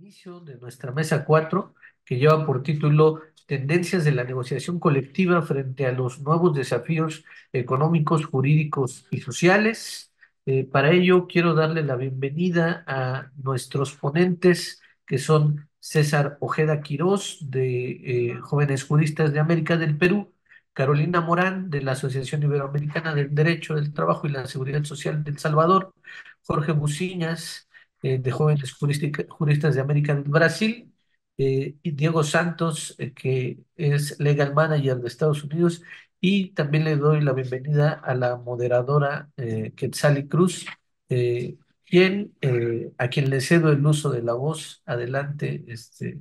inicio de nuestra mesa 4, que lleva por título Tendencias de la negociación colectiva frente a los nuevos desafíos económicos, jurídicos y sociales. Eh, para ello, quiero darle la bienvenida a nuestros ponentes, que son César Ojeda Quirós, de eh, Jóvenes Juristas de América del Perú, Carolina Morán, de la Asociación Iberoamericana del Derecho del Trabajo y la Seguridad Social del Salvador, Jorge Buciñas, eh, de jóvenes juristas de América del Brasil, eh, y Diego Santos, eh, que es legal manager de Estados Unidos, y también le doy la bienvenida a la moderadora Quetzali Cruz, quien, a quien le cedo el uso de la voz. Adelante, este,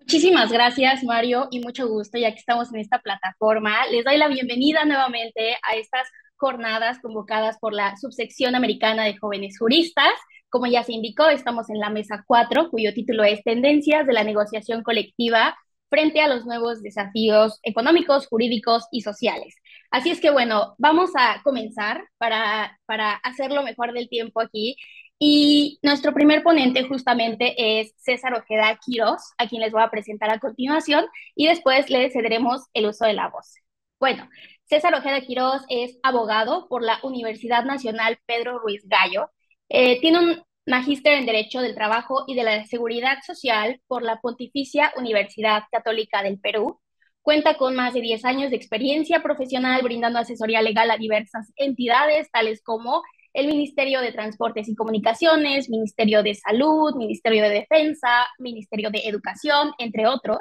Muchísimas gracias, Mario, y mucho gusto, ya que estamos en esta plataforma. Les doy la bienvenida nuevamente a estas jornadas convocadas por la subsección americana de jóvenes juristas. Como ya se indicó, estamos en la mesa 4, cuyo título es Tendencias de la negociación colectiva frente a los nuevos desafíos económicos, jurídicos y sociales. Así es que bueno, vamos a comenzar para, para lo mejor del tiempo aquí. Y nuestro primer ponente justamente es César Ojeda Quiroz, a quien les voy a presentar a continuación y después le cederemos el uso de la voz. Bueno, César Ojeda Quirós es abogado por la Universidad Nacional Pedro Ruiz Gallo. Eh, tiene un magíster en Derecho del Trabajo y de la Seguridad Social por la Pontificia Universidad Católica del Perú. Cuenta con más de 10 años de experiencia profesional brindando asesoría legal a diversas entidades, tales como el Ministerio de Transportes y Comunicaciones, Ministerio de Salud, Ministerio de Defensa, Ministerio de Educación, entre otros.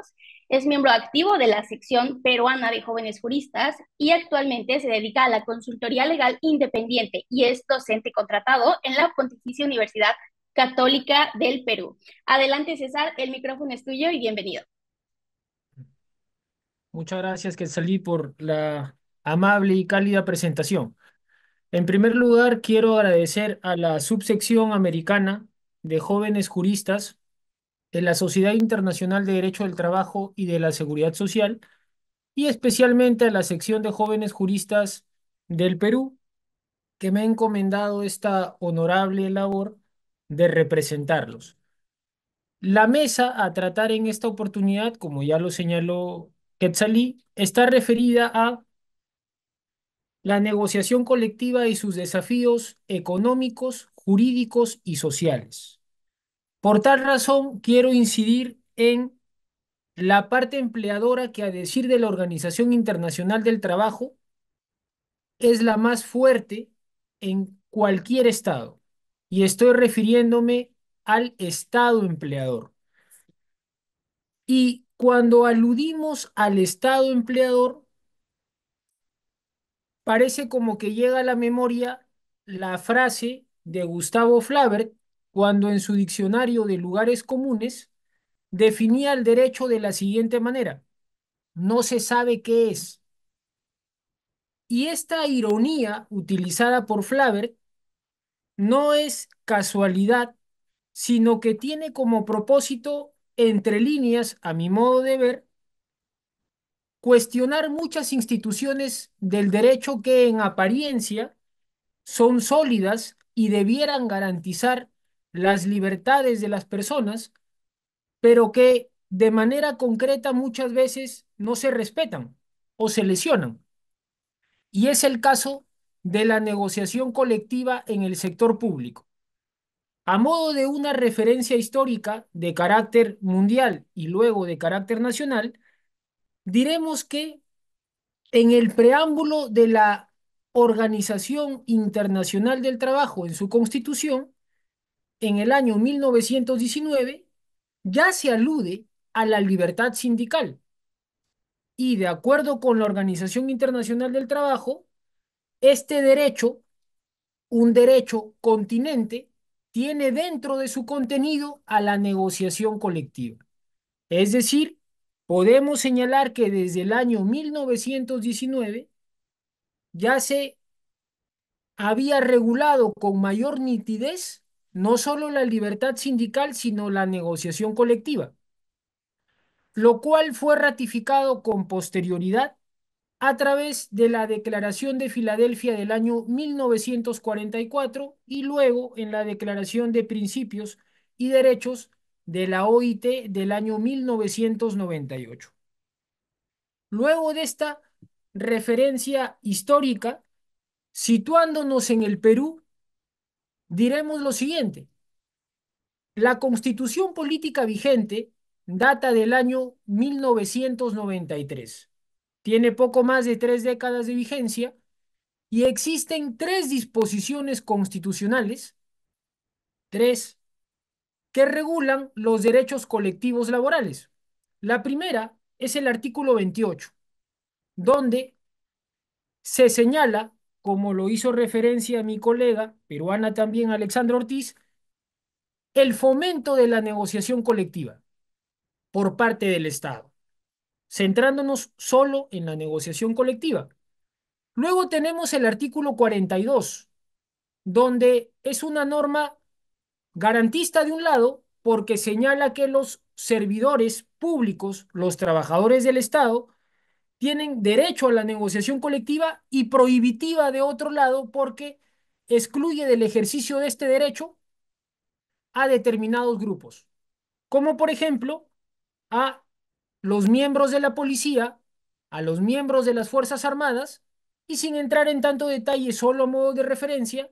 Es miembro activo de la sección peruana de jóvenes juristas y actualmente se dedica a la consultoría legal independiente y es docente contratado en la Pontificia Universidad Católica del Perú. Adelante, César, el micrófono es tuyo y bienvenido. Muchas gracias, que salí por la amable y cálida presentación. En primer lugar, quiero agradecer a la subsección americana de jóvenes juristas de la Sociedad Internacional de Derecho del Trabajo y de la Seguridad Social, y especialmente a la sección de jóvenes juristas del Perú, que me ha encomendado esta honorable labor de representarlos. La mesa a tratar en esta oportunidad, como ya lo señaló Quetzalí, está referida a la negociación colectiva y sus desafíos económicos, jurídicos y sociales. Por tal razón, quiero incidir en la parte empleadora que, a decir de la Organización Internacional del Trabajo, es la más fuerte en cualquier estado. Y estoy refiriéndome al estado empleador. Y cuando aludimos al estado empleador, parece como que llega a la memoria la frase de Gustavo Flaubert cuando en su diccionario de lugares comunes definía el derecho de la siguiente manera, no se sabe qué es. Y esta ironía utilizada por Flaubert no es casualidad, sino que tiene como propósito, entre líneas, a mi modo de ver, cuestionar muchas instituciones del derecho que en apariencia son sólidas y debieran garantizar las libertades de las personas, pero que de manera concreta muchas veces no se respetan o se lesionan. Y es el caso de la negociación colectiva en el sector público. A modo de una referencia histórica de carácter mundial y luego de carácter nacional, diremos que en el preámbulo de la Organización Internacional del Trabajo, en su constitución, en el año 1919 ya se alude a la libertad sindical y de acuerdo con la Organización Internacional del Trabajo, este derecho, un derecho continente, tiene dentro de su contenido a la negociación colectiva. Es decir, podemos señalar que desde el año 1919 ya se había regulado con mayor nitidez no solo la libertad sindical, sino la negociación colectiva, lo cual fue ratificado con posterioridad a través de la Declaración de Filadelfia del año 1944 y luego en la Declaración de Principios y Derechos de la OIT del año 1998. Luego de esta referencia histórica, situándonos en el Perú, diremos lo siguiente. La constitución política vigente data del año 1993. Tiene poco más de tres décadas de vigencia y existen tres disposiciones constitucionales, tres, que regulan los derechos colectivos laborales. La primera es el artículo 28, donde se señala como lo hizo referencia a mi colega peruana también, Alexandra Ortiz, el fomento de la negociación colectiva por parte del Estado, centrándonos solo en la negociación colectiva. Luego tenemos el artículo 42, donde es una norma garantista de un lado, porque señala que los servidores públicos, los trabajadores del Estado, tienen derecho a la negociación colectiva y prohibitiva de otro lado porque excluye del ejercicio de este derecho a determinados grupos, como por ejemplo a los miembros de la policía, a los miembros de las Fuerzas Armadas y sin entrar en tanto detalle, solo a modo de referencia,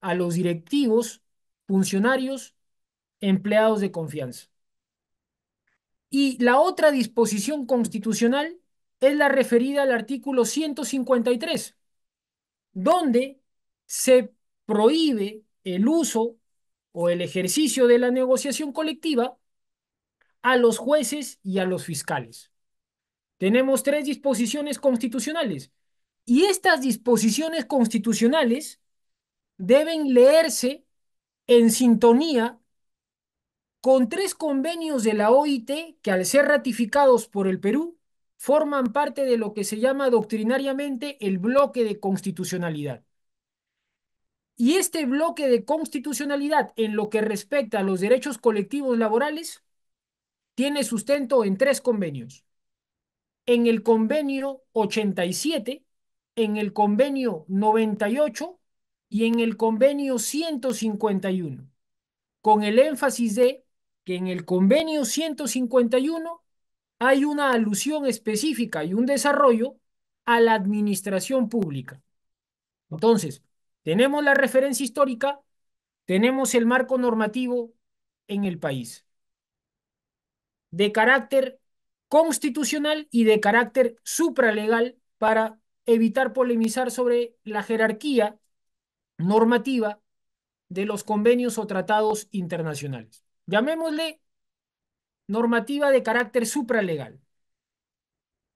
a los directivos, funcionarios, empleados de confianza. Y la otra disposición constitucional es la referida al artículo 153, donde se prohíbe el uso o el ejercicio de la negociación colectiva a los jueces y a los fiscales. Tenemos tres disposiciones constitucionales y estas disposiciones constitucionales deben leerse en sintonía con tres convenios de la OIT que al ser ratificados por el Perú forman parte de lo que se llama doctrinariamente el bloque de constitucionalidad. Y este bloque de constitucionalidad en lo que respecta a los derechos colectivos laborales tiene sustento en tres convenios. En el convenio 87, en el convenio 98 y en el convenio 151, con el énfasis de que en el convenio 151 hay una alusión específica y un desarrollo a la administración pública. Entonces, tenemos la referencia histórica, tenemos el marco normativo en el país, de carácter constitucional y de carácter supralegal para evitar polemizar sobre la jerarquía normativa de los convenios o tratados internacionales. Llamémosle normativa de carácter supralegal.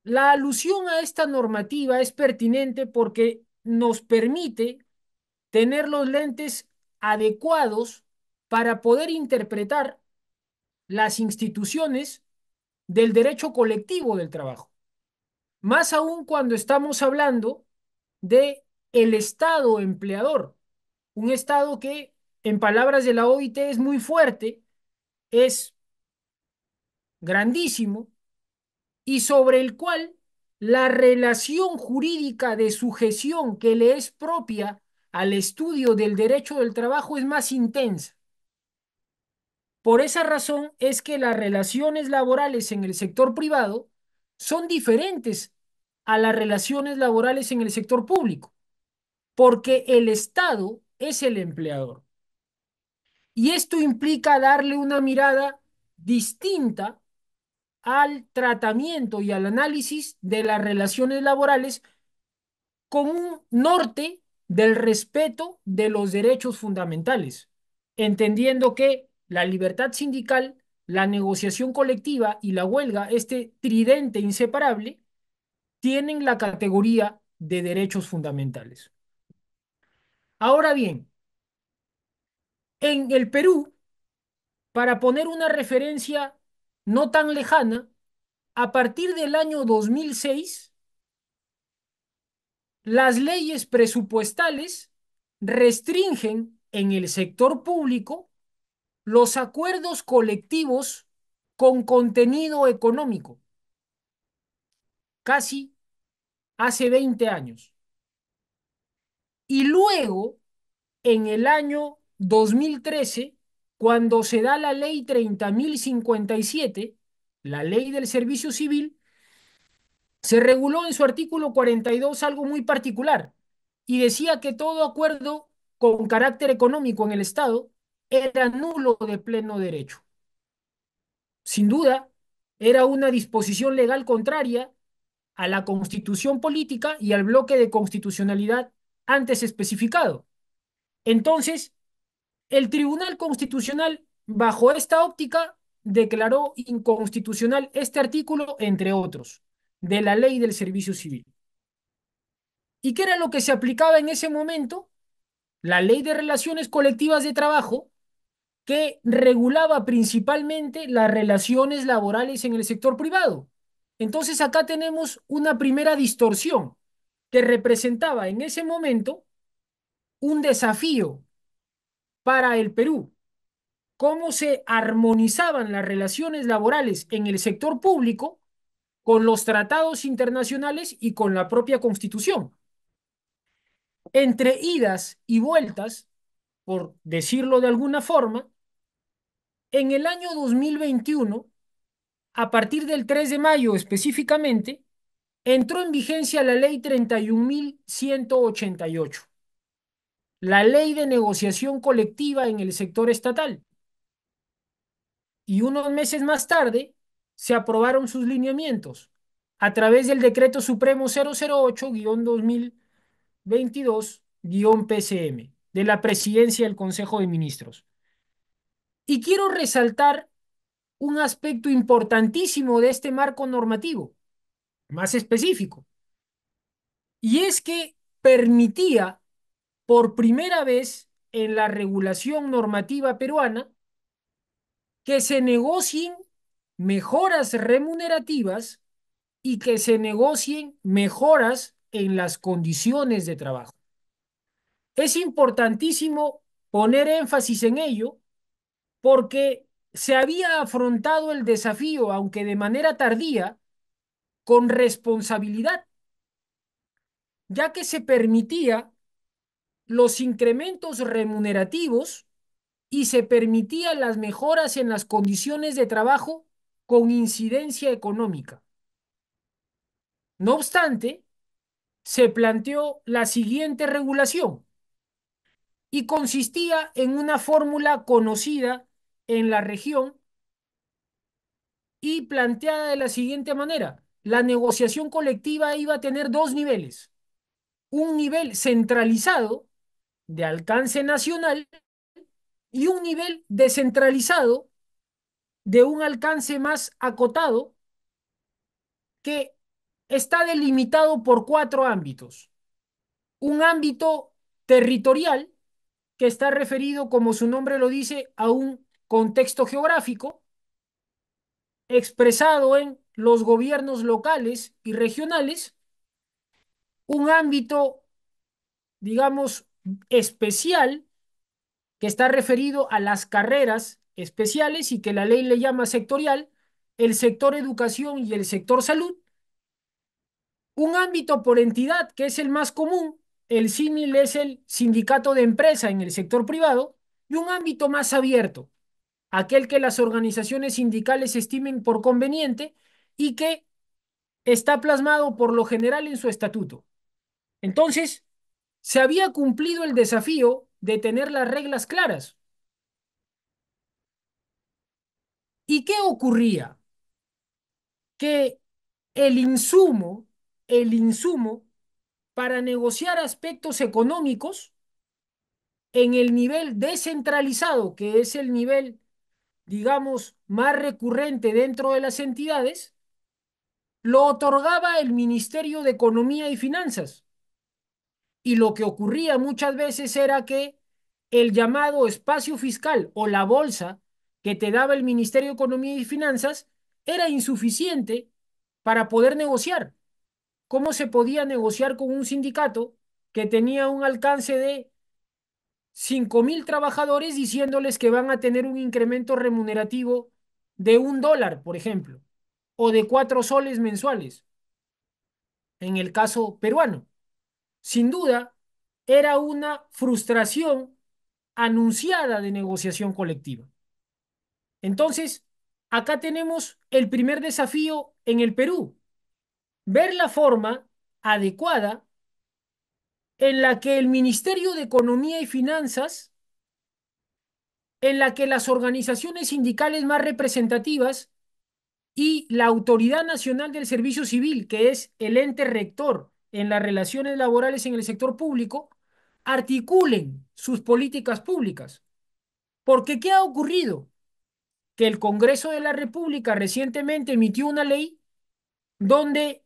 La alusión a esta normativa es pertinente porque nos permite tener los lentes adecuados para poder interpretar las instituciones del derecho colectivo del trabajo. Más aún cuando estamos hablando de el Estado empleador, un Estado que, en palabras de la OIT, es muy fuerte, es grandísimo y sobre el cual la relación jurídica de sujeción que le es propia al estudio del derecho del trabajo es más intensa. Por esa razón es que las relaciones laborales en el sector privado son diferentes a las relaciones laborales en el sector público, porque el Estado es el empleador. Y esto implica darle una mirada distinta al tratamiento y al análisis de las relaciones laborales con un norte del respeto de los derechos fundamentales, entendiendo que la libertad sindical, la negociación colectiva y la huelga, este tridente inseparable, tienen la categoría de derechos fundamentales. Ahora bien, en el Perú, para poner una referencia no tan lejana, a partir del año 2006, las leyes presupuestales restringen en el sector público los acuerdos colectivos con contenido económico. Casi hace 20 años. Y luego, en el año 2013, cuando se da la ley 30.057, la ley del servicio civil, se reguló en su artículo 42 algo muy particular y decía que todo acuerdo con carácter económico en el Estado era nulo de pleno derecho. Sin duda, era una disposición legal contraria a la constitución política y al bloque de constitucionalidad antes especificado. Entonces, el Tribunal Constitucional, bajo esta óptica, declaró inconstitucional este artículo, entre otros, de la ley del servicio civil. ¿Y qué era lo que se aplicaba en ese momento? La ley de relaciones colectivas de trabajo, que regulaba principalmente las relaciones laborales en el sector privado. Entonces acá tenemos una primera distorsión que representaba en ese momento un desafío para el Perú, cómo se armonizaban las relaciones laborales en el sector público con los tratados internacionales y con la propia constitución. Entre idas y vueltas, por decirlo de alguna forma, en el año 2021, a partir del 3 de mayo específicamente, entró en vigencia la ley 31.188 la ley de negociación colectiva en el sector estatal. Y unos meses más tarde se aprobaron sus lineamientos a través del decreto supremo 008-2022-PCM de la presidencia del Consejo de Ministros. Y quiero resaltar un aspecto importantísimo de este marco normativo, más específico, y es que permitía por primera vez en la regulación normativa peruana que se negocien mejoras remunerativas y que se negocien mejoras en las condiciones de trabajo. Es importantísimo poner énfasis en ello porque se había afrontado el desafío, aunque de manera tardía, con responsabilidad, ya que se permitía los incrementos remunerativos y se permitían las mejoras en las condiciones de trabajo con incidencia económica. No obstante, se planteó la siguiente regulación y consistía en una fórmula conocida en la región y planteada de la siguiente manera. La negociación colectiva iba a tener dos niveles. Un nivel centralizado, de alcance nacional y un nivel descentralizado de un alcance más acotado que está delimitado por cuatro ámbitos. Un ámbito territorial que está referido, como su nombre lo dice, a un contexto geográfico expresado en los gobiernos locales y regionales. Un ámbito, digamos, especial que está referido a las carreras especiales y que la ley le llama sectorial, el sector educación y el sector salud, un ámbito por entidad que es el más común, el símil es el sindicato de empresa en el sector privado, y un ámbito más abierto, aquel que las organizaciones sindicales estimen por conveniente y que está plasmado por lo general en su estatuto. Entonces, se había cumplido el desafío de tener las reglas claras. ¿Y qué ocurría? Que el insumo, el insumo para negociar aspectos económicos en el nivel descentralizado, que es el nivel, digamos, más recurrente dentro de las entidades, lo otorgaba el Ministerio de Economía y Finanzas. Y lo que ocurría muchas veces era que el llamado espacio fiscal o la bolsa que te daba el Ministerio de Economía y Finanzas era insuficiente para poder negociar. ¿Cómo se podía negociar con un sindicato que tenía un alcance de 5.000 trabajadores diciéndoles que van a tener un incremento remunerativo de un dólar, por ejemplo, o de cuatro soles mensuales, en el caso peruano? Sin duda, era una frustración anunciada de negociación colectiva. Entonces, acá tenemos el primer desafío en el Perú, ver la forma adecuada en la que el Ministerio de Economía y Finanzas, en la que las organizaciones sindicales más representativas y la Autoridad Nacional del Servicio Civil, que es el ente rector en las relaciones laborales en el sector público articulen sus políticas públicas. Porque ¿qué ha ocurrido? Que el Congreso de la República recientemente emitió una ley donde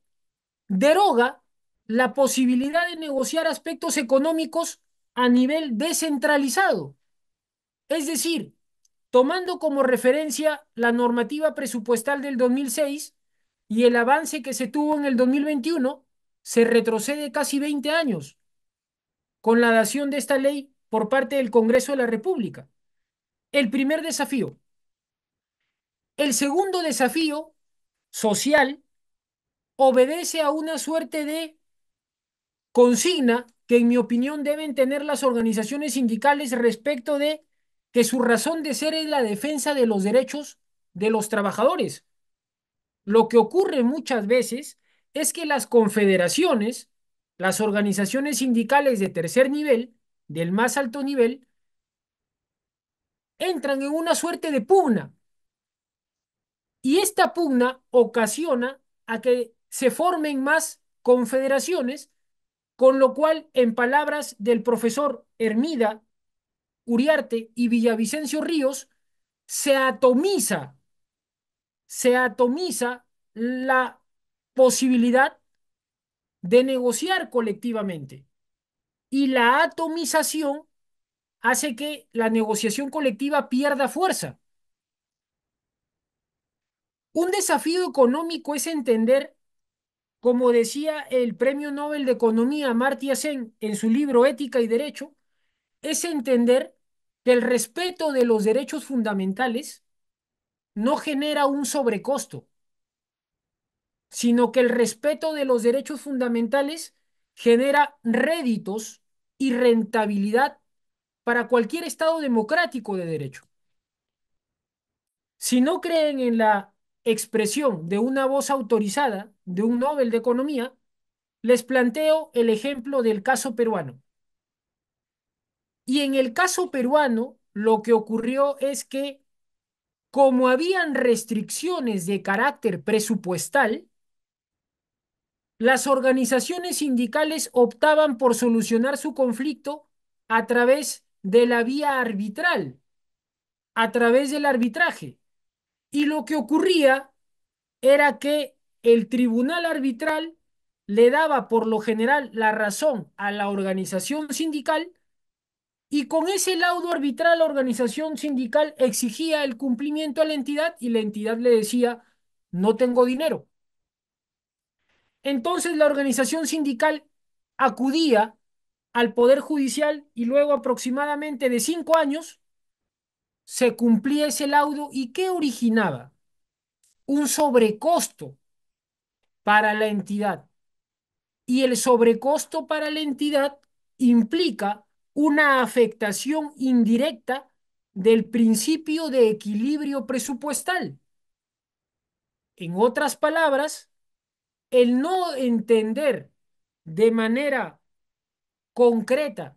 deroga la posibilidad de negociar aspectos económicos a nivel descentralizado. Es decir, tomando como referencia la normativa presupuestal del 2006 y el avance que se tuvo en el 2021, se retrocede casi 20 años con la dación de esta ley por parte del Congreso de la República. El primer desafío. El segundo desafío social obedece a una suerte de consigna que en mi opinión deben tener las organizaciones sindicales respecto de que su razón de ser es la defensa de los derechos de los trabajadores. Lo que ocurre muchas veces es que las confederaciones, las organizaciones sindicales de tercer nivel, del más alto nivel, entran en una suerte de pugna. Y esta pugna ocasiona a que se formen más confederaciones, con lo cual, en palabras del profesor Hermida, Uriarte y Villavicencio Ríos, se atomiza, se atomiza la posibilidad de negociar colectivamente. Y la atomización hace que la negociación colectiva pierda fuerza. Un desafío económico es entender, como decía el Premio Nobel de Economía Marty Sen en su libro Ética y Derecho, es entender que el respeto de los derechos fundamentales no genera un sobrecosto, sino que el respeto de los derechos fundamentales genera réditos y rentabilidad para cualquier Estado democrático de derecho. Si no creen en la expresión de una voz autorizada de un Nobel de Economía, les planteo el ejemplo del caso peruano. Y en el caso peruano, lo que ocurrió es que, como habían restricciones de carácter presupuestal, las organizaciones sindicales optaban por solucionar su conflicto a través de la vía arbitral, a través del arbitraje. Y lo que ocurría era que el tribunal arbitral le daba por lo general la razón a la organización sindical y con ese laudo arbitral la organización sindical exigía el cumplimiento a la entidad y la entidad le decía, no tengo dinero. Entonces la organización sindical acudía al Poder Judicial y luego aproximadamente de cinco años se cumplía ese laudo y ¿qué originaba? Un sobrecosto para la entidad. Y el sobrecosto para la entidad implica una afectación indirecta del principio de equilibrio presupuestal. En otras palabras, el no entender de manera concreta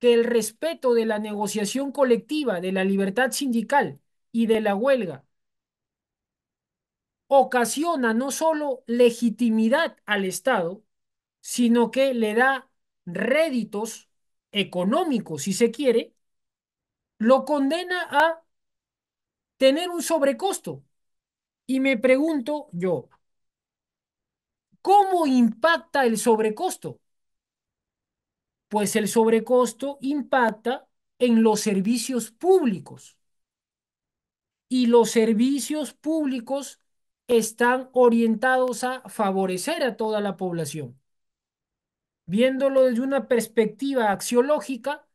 que el respeto de la negociación colectiva, de la libertad sindical y de la huelga ocasiona no solo legitimidad al Estado, sino que le da réditos económicos, si se quiere, lo condena a tener un sobrecosto. Y me pregunto yo, ¿Cómo impacta el sobrecosto? Pues el sobrecosto impacta en los servicios públicos. Y los servicios públicos están orientados a favorecer a toda la población. Viéndolo desde una perspectiva axiológica,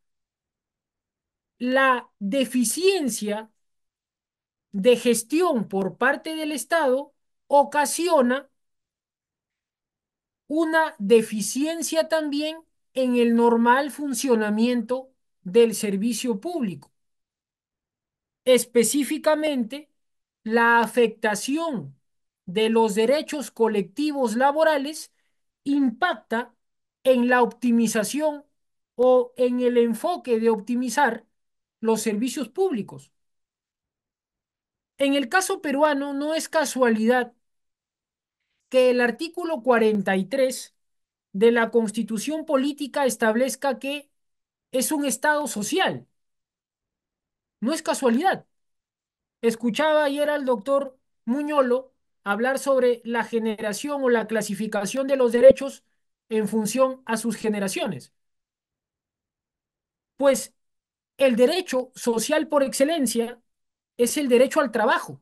la deficiencia de gestión por parte del Estado ocasiona una deficiencia también en el normal funcionamiento del servicio público. Específicamente, la afectación de los derechos colectivos laborales impacta en la optimización o en el enfoque de optimizar los servicios públicos. En el caso peruano no es casualidad que el artículo 43 de la Constitución Política establezca que es un Estado social. No es casualidad. Escuchaba ayer al doctor Muñolo hablar sobre la generación o la clasificación de los derechos en función a sus generaciones. Pues el derecho social por excelencia es el derecho al trabajo.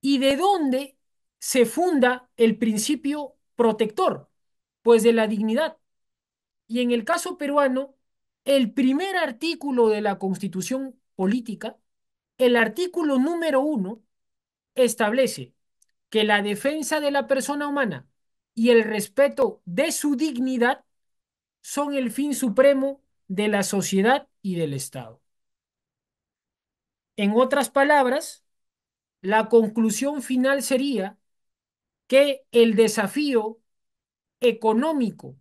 ¿Y de dónde se funda el principio protector, pues de la dignidad. Y en el caso peruano, el primer artículo de la Constitución Política, el artículo número uno, establece que la defensa de la persona humana y el respeto de su dignidad son el fin supremo de la sociedad y del Estado. En otras palabras, la conclusión final sería que el desafío económico,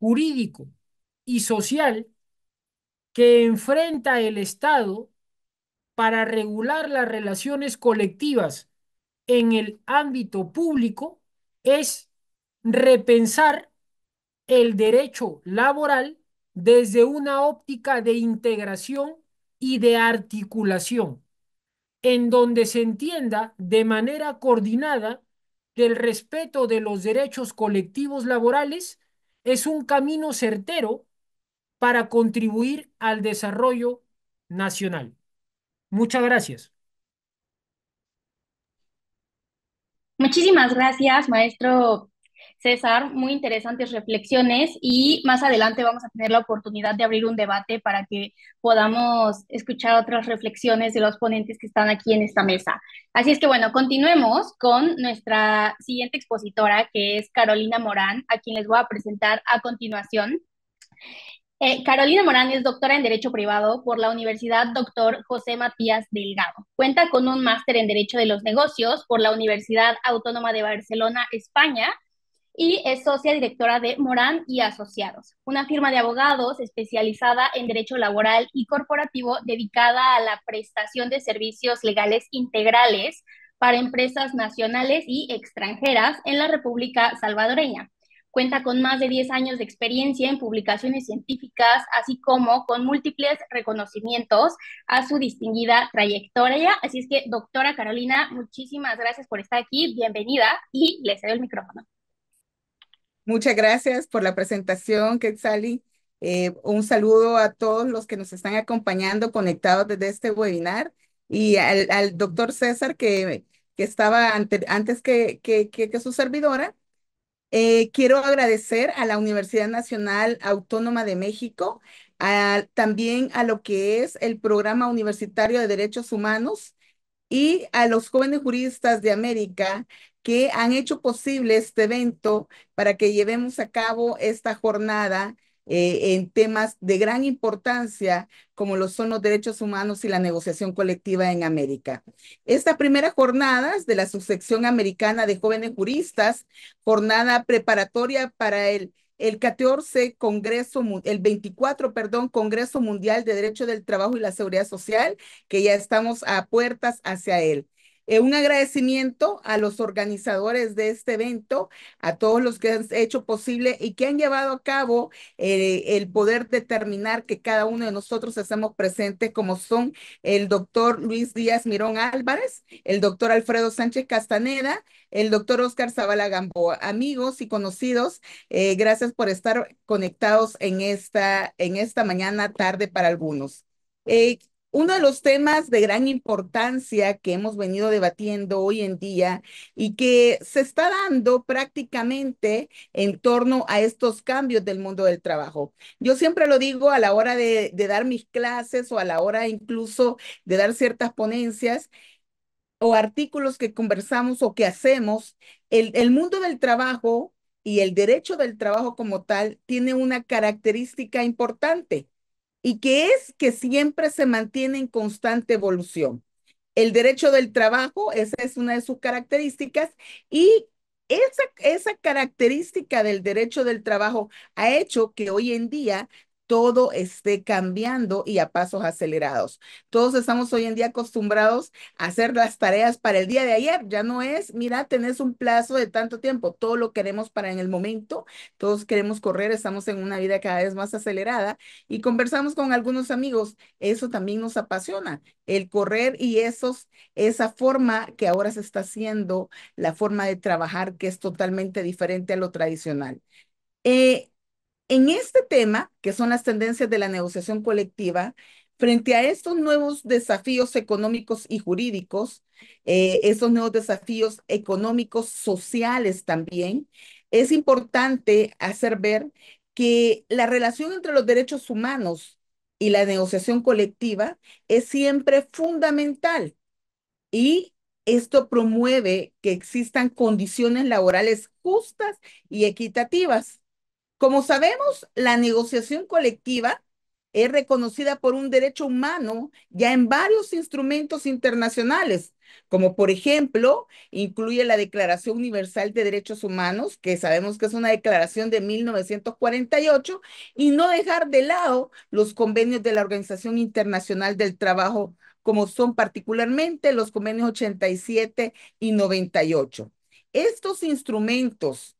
jurídico y social que enfrenta el Estado para regular las relaciones colectivas en el ámbito público es repensar el derecho laboral desde una óptica de integración y de articulación, en donde se entienda de manera coordinada del respeto de los derechos colectivos laborales es un camino certero para contribuir al desarrollo nacional. Muchas gracias. Muchísimas gracias, maestro César, muy interesantes reflexiones y más adelante vamos a tener la oportunidad de abrir un debate para que podamos escuchar otras reflexiones de los ponentes que están aquí en esta mesa. Así es que bueno, continuemos con nuestra siguiente expositora, que es Carolina Morán, a quien les voy a presentar a continuación. Eh, Carolina Morán es doctora en Derecho Privado por la Universidad Doctor José Matías Delgado. Cuenta con un máster en Derecho de los Negocios por la Universidad Autónoma de Barcelona, España, y es socia directora de Morán y Asociados, una firma de abogados especializada en derecho laboral y corporativo dedicada a la prestación de servicios legales integrales para empresas nacionales y extranjeras en la República Salvadoreña. Cuenta con más de 10 años de experiencia en publicaciones científicas, así como con múltiples reconocimientos a su distinguida trayectoria. Así es que, doctora Carolina, muchísimas gracias por estar aquí, bienvenida y le cedo el micrófono. Muchas gracias por la presentación, Quetzali. Eh, un saludo a todos los que nos están acompañando conectados desde este webinar y al, doctor César que, que estaba antes que, que, su servidora. Eh, quiero agradecer a la Universidad Nacional Autónoma de México, también a lo que es el Programa Universitario de Derechos Humanos y a los jóvenes juristas de América que han hecho posible este evento para que llevemos a cabo esta jornada eh, en temas de gran importancia como lo son los derechos humanos y la negociación colectiva en América. primera primera jornada de la subsección americana de jóvenes juristas, jornada preparatoria para el el 14 Congreso, el 24, perdón, Congreso Mundial de Derecho del Trabajo y la Seguridad Social, que ya estamos a puertas hacia él. Eh, un agradecimiento a los organizadores de este evento, a todos los que han hecho posible y que han llevado a cabo eh, el poder determinar que cada uno de nosotros estamos presentes, como son el doctor Luis Díaz Mirón Álvarez, el doctor Alfredo Sánchez Castaneda, el doctor Oscar Zavala Gamboa. Amigos y conocidos, eh, gracias por estar conectados en esta, en esta mañana tarde para algunos. Uno de los temas de gran importancia que hemos venido debatiendo hoy en día y que se está dando prácticamente en torno a estos cambios del mundo del trabajo. Yo siempre lo digo a la hora de, dar mis clases o a la hora incluso de dar ciertas ponencias o artículos que conversamos o que hacemos, el mundo del trabajo y el derecho del trabajo como tal tiene una característica importante y que es que siempre se mantiene en constante evolución. El derecho del trabajo, esa es una de sus características, y esa, esa característica del derecho del trabajo ha hecho que hoy en día todo esté cambiando y a pasos acelerados. Todos estamos hoy en día acostumbrados a hacer las tareas para el día de ayer. Ya no es, mira, tenés un plazo de tanto tiempo. Todo lo queremos para en el momento. Todos queremos correr. Estamos en una vida cada vez más acelerada. Y conversamos con algunos amigos. Eso también nos apasiona. El correr y esos, esa forma que ahora se está haciendo, la forma de trabajar que es totalmente diferente a lo tradicional. Eh, en este tema, que son las tendencias de la negociación colectiva, frente a estos nuevos desafíos económicos y jurídicos, eh, estos nuevos desafíos económicos, sociales también, es importante hacer ver que la relación entre los derechos humanos y la negociación colectiva es siempre fundamental y esto promueve que existan condiciones laborales justas y equitativas como sabemos, la negociación colectiva es reconocida por un derecho humano ya en varios instrumentos internacionales, como por ejemplo incluye la Declaración Universal de Derechos Humanos, que sabemos que es una declaración de 1948, y no dejar de lado los convenios de la Organización Internacional del Trabajo, como son particularmente los convenios 87 y 98. Estos instrumentos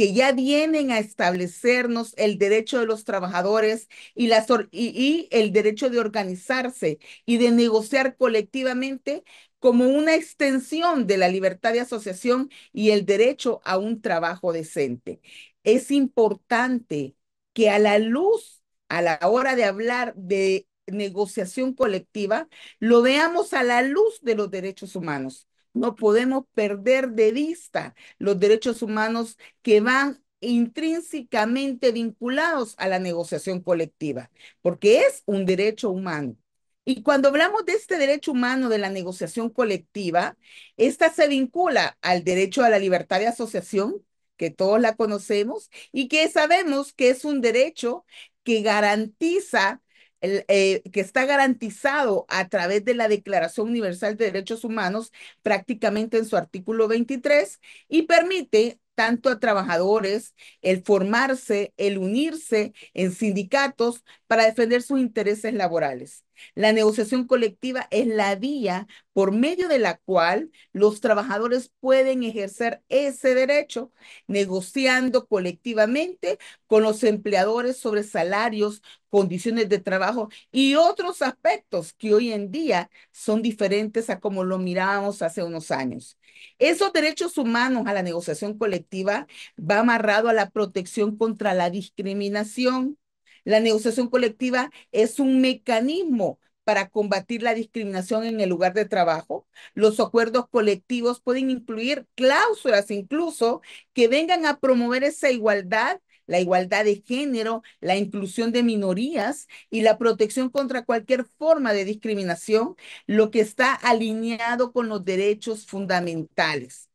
que ya vienen a establecernos el derecho de los trabajadores y, el derecho de organizarse y de negociar colectivamente como una extensión de la libertad de asociación y el derecho a un trabajo decente. Es importante que a la luz, a la hora de hablar de negociación colectiva, lo veamos a la luz de los derechos humanos, no podemos perder de vista los derechos humanos que van intrínsecamente vinculados a la negociación colectiva, porque es un derecho humano. Y cuando hablamos de este derecho humano de la negociación colectiva, esta se vincula al derecho a la libertad de asociación, que todos la conocemos, y que sabemos que es un derecho que garantiza eh, que está garantizado a través de la Declaración Universal de Derechos Humanos, prácticamente en su artículo 23, y permite tanto a trabajadores el formarse, el unirse en sindicatos para defender sus intereses laborales. La negociación colectiva es la vía por medio de la cual los trabajadores pueden ejercer ese derecho negociando colectivamente con los empleadores sobre salarios, condiciones de trabajo y otros aspectos que hoy en día son diferentes a como lo mirábamos hace unos años. Esos derechos humanos a la negociación colectiva va amarrado a la protección contra la discriminación, la negociación colectiva es un mecanismo para combatir la discriminación en el lugar de trabajo. Los acuerdos colectivos pueden incluir cláusulas incluso que vengan a promover esa igualdad la igualdad de género, la inclusión de minorías y la protección contra cualquier forma de discriminación, lo que está alineado con los derechos fundamentales.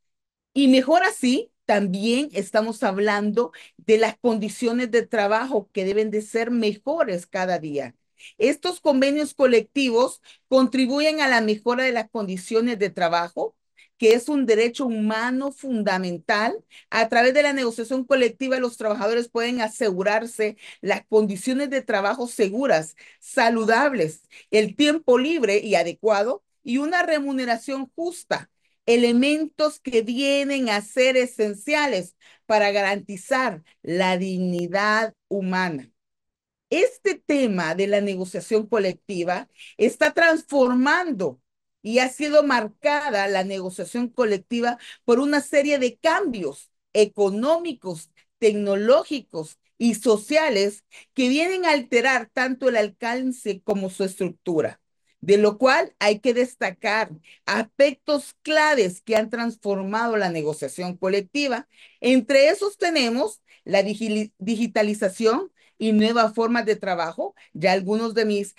Y mejor así, también estamos hablando de las condiciones de trabajo que deben de ser mejores cada día. Estos convenios colectivos contribuyen a la mejora de las condiciones de trabajo, que es un derecho humano fundamental. A través de la negociación colectiva, los trabajadores pueden asegurarse las condiciones de trabajo seguras, saludables, el tiempo libre y adecuado y una remuneración justa elementos que vienen a ser esenciales para garantizar la dignidad humana. Este tema de la negociación colectiva está transformando y ha sido marcada la negociación colectiva por una serie de cambios económicos, tecnológicos y sociales que vienen a alterar tanto el alcance como su estructura de lo cual hay que destacar aspectos claves que han transformado la negociación colectiva. Entre esos tenemos la digitalización y nuevas formas de trabajo. Ya algunos de mis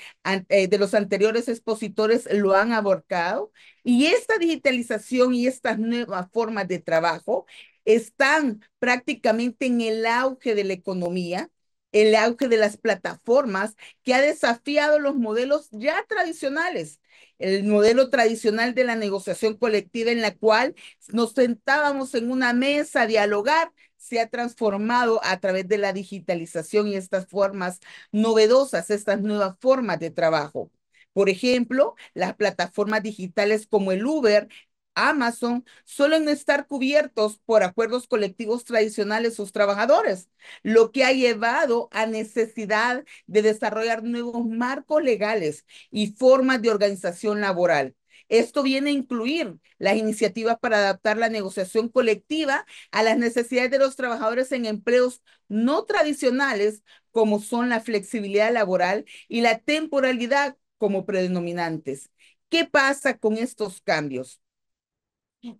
eh, de los anteriores expositores lo han abordado y esta digitalización y estas nuevas formas de trabajo están prácticamente en el auge de la economía el auge de las plataformas que ha desafiado los modelos ya tradicionales, el modelo tradicional de la negociación colectiva en la cual nos sentábamos en una mesa a dialogar, se ha transformado a través de la digitalización y estas formas novedosas, estas nuevas formas de trabajo. Por ejemplo, las plataformas digitales como el Uber Amazon suelen estar cubiertos por acuerdos colectivos tradicionales sus trabajadores, lo que ha llevado a necesidad de desarrollar nuevos marcos legales y formas de organización laboral. Esto viene a incluir las iniciativas para adaptar la negociación colectiva a las necesidades de los trabajadores en empleos no tradicionales, como son la flexibilidad laboral y la temporalidad como predominantes. ¿Qué pasa con estos cambios?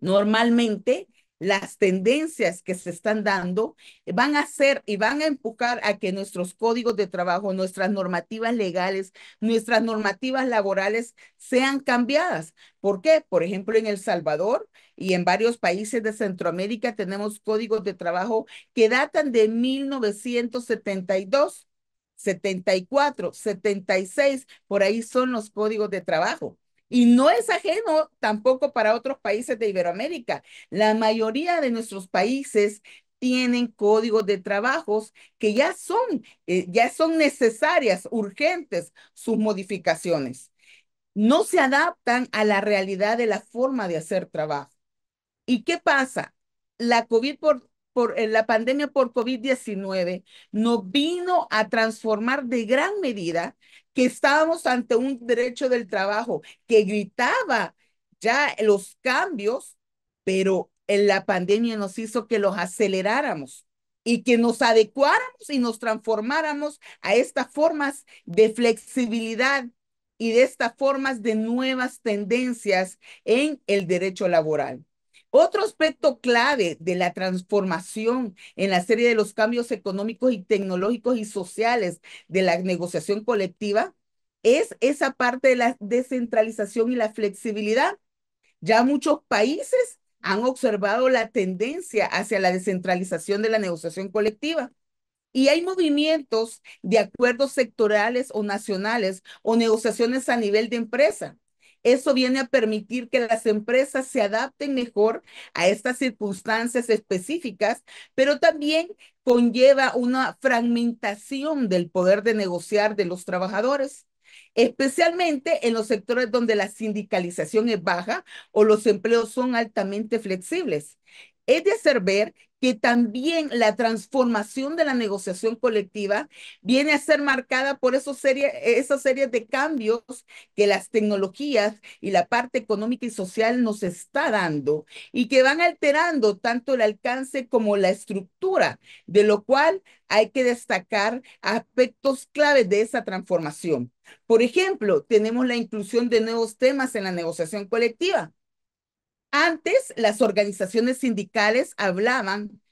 Normalmente las tendencias que se están dando van a hacer y van a empujar a que nuestros códigos de trabajo, nuestras normativas legales, nuestras normativas laborales sean cambiadas. ¿Por qué? Por ejemplo, en El Salvador y en varios países de Centroamérica tenemos códigos de trabajo que datan de 1972, 74, 76, por ahí son los códigos de trabajo. Y no es ajeno tampoco para otros países de Iberoamérica. La mayoría de nuestros países tienen códigos de trabajos que ya son, eh, ya son necesarias, urgentes sus modificaciones. No se adaptan a la realidad de la forma de hacer trabajo. ¿Y qué pasa? La COVID por en la pandemia por COVID-19 nos vino a transformar de gran medida que estábamos ante un derecho del trabajo que gritaba ya los cambios, pero en la pandemia nos hizo que los aceleráramos y que nos adecuáramos y nos transformáramos a estas formas de flexibilidad y de estas formas de nuevas tendencias en el derecho laboral. Otro aspecto clave de la transformación en la serie de los cambios económicos y tecnológicos y sociales de la negociación colectiva es esa parte de la descentralización y la flexibilidad. Ya muchos países han observado la tendencia hacia la descentralización de la negociación colectiva. Y hay movimientos de acuerdos sectorales o nacionales o negociaciones a nivel de empresa. Eso viene a permitir que las empresas se adapten mejor a estas circunstancias específicas, pero también conlleva una fragmentación del poder de negociar de los trabajadores especialmente en los sectores donde la sindicalización es baja o los empleos son altamente flexibles es de hacer ver que también la transformación de la negociación colectiva viene a ser marcada por esa serie, esas series de cambios que las tecnologías y la parte económica y social nos está dando y que van alterando tanto el alcance como la estructura, de lo cual hay que destacar aspectos claves de esa transformación. Por ejemplo, tenemos la inclusión de nuevos temas en la negociación colectiva antes, las organizaciones sindicales hablaban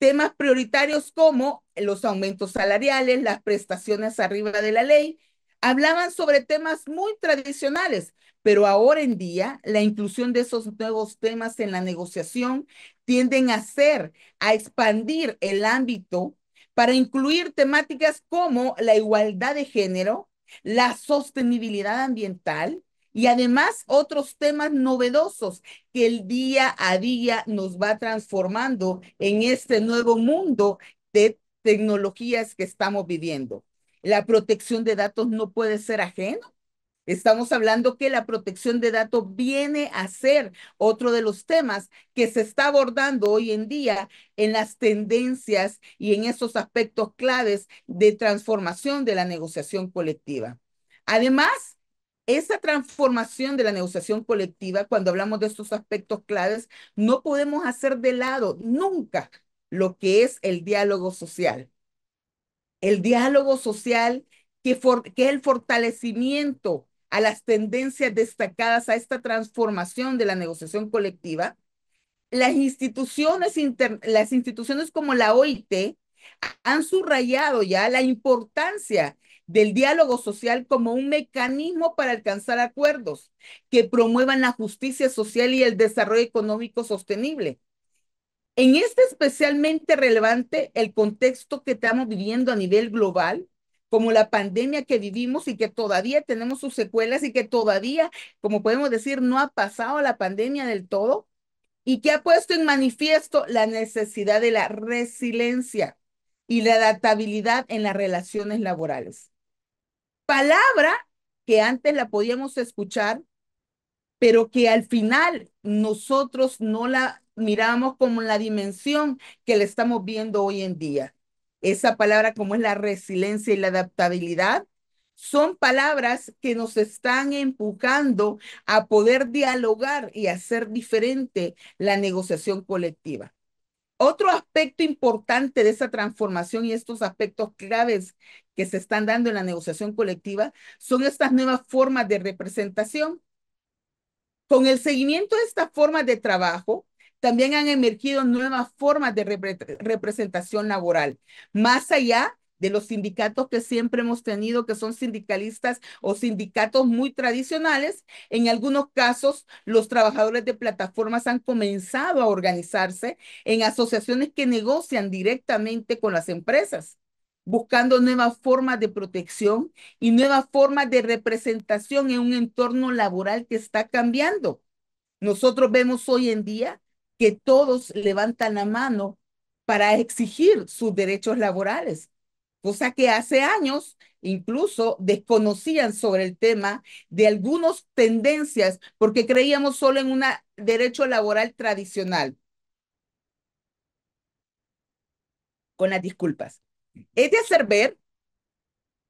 temas prioritarios como los aumentos salariales, las prestaciones arriba de la ley, hablaban sobre temas muy tradicionales, pero ahora en día la inclusión de esos nuevos temas en la negociación tienden a ser, a expandir el ámbito para incluir temáticas como la igualdad de género, la sostenibilidad ambiental, y además otros temas novedosos que el día a día nos va transformando en este nuevo mundo de tecnologías que estamos viviendo. La protección de datos no puede ser ajeno. Estamos hablando que la protección de datos viene a ser otro de los temas que se está abordando hoy en día en las tendencias y en esos aspectos claves de transformación de la negociación colectiva. Además, esa transformación de la negociación colectiva, cuando hablamos de estos aspectos claves, no podemos hacer de lado nunca lo que es el diálogo social. El diálogo social que, es el fortalecimiento a las tendencias destacadas a esta transformación de la negociación colectiva, las instituciones, las instituciones como la OIT han subrayado ya la importancia del diálogo social como un mecanismo para alcanzar acuerdos que promuevan la justicia social y el desarrollo económico sostenible. En este especialmente relevante el contexto que estamos viviendo a nivel global, como la pandemia que vivimos y que todavía tenemos sus secuelas y que todavía, como podemos decir, no ha pasado la pandemia del todo y que ha puesto en manifiesto la necesidad de la resiliencia y la adaptabilidad en las relaciones laborales palabra que antes la podíamos escuchar, pero que al final nosotros no la miramos como la dimensión que le estamos viendo hoy en día. Esa palabra como es la resiliencia y la adaptabilidad, son palabras que nos están empujando a poder dialogar y hacer diferente la negociación colectiva. Otro aspecto importante de esa transformación y estos aspectos claves que se están dando en la negociación colectiva son estas nuevas formas de representación. Con el seguimiento de estas formas de trabajo, también han emergido nuevas formas de representación laboral, más allá de los sindicatos que siempre hemos tenido, que son sindicalistas o sindicatos muy tradicionales. En algunos casos, los trabajadores de plataformas han comenzado a organizarse en asociaciones que negocian directamente con las empresas buscando nuevas formas de protección y nuevas formas de representación en un entorno laboral que está cambiando. Nosotros vemos hoy en día que todos levantan la mano para exigir sus derechos laborales cosa que hace años incluso desconocían sobre el tema de algunas tendencias porque creíamos solo en un derecho laboral tradicional. Con las disculpas. Es de hacer ver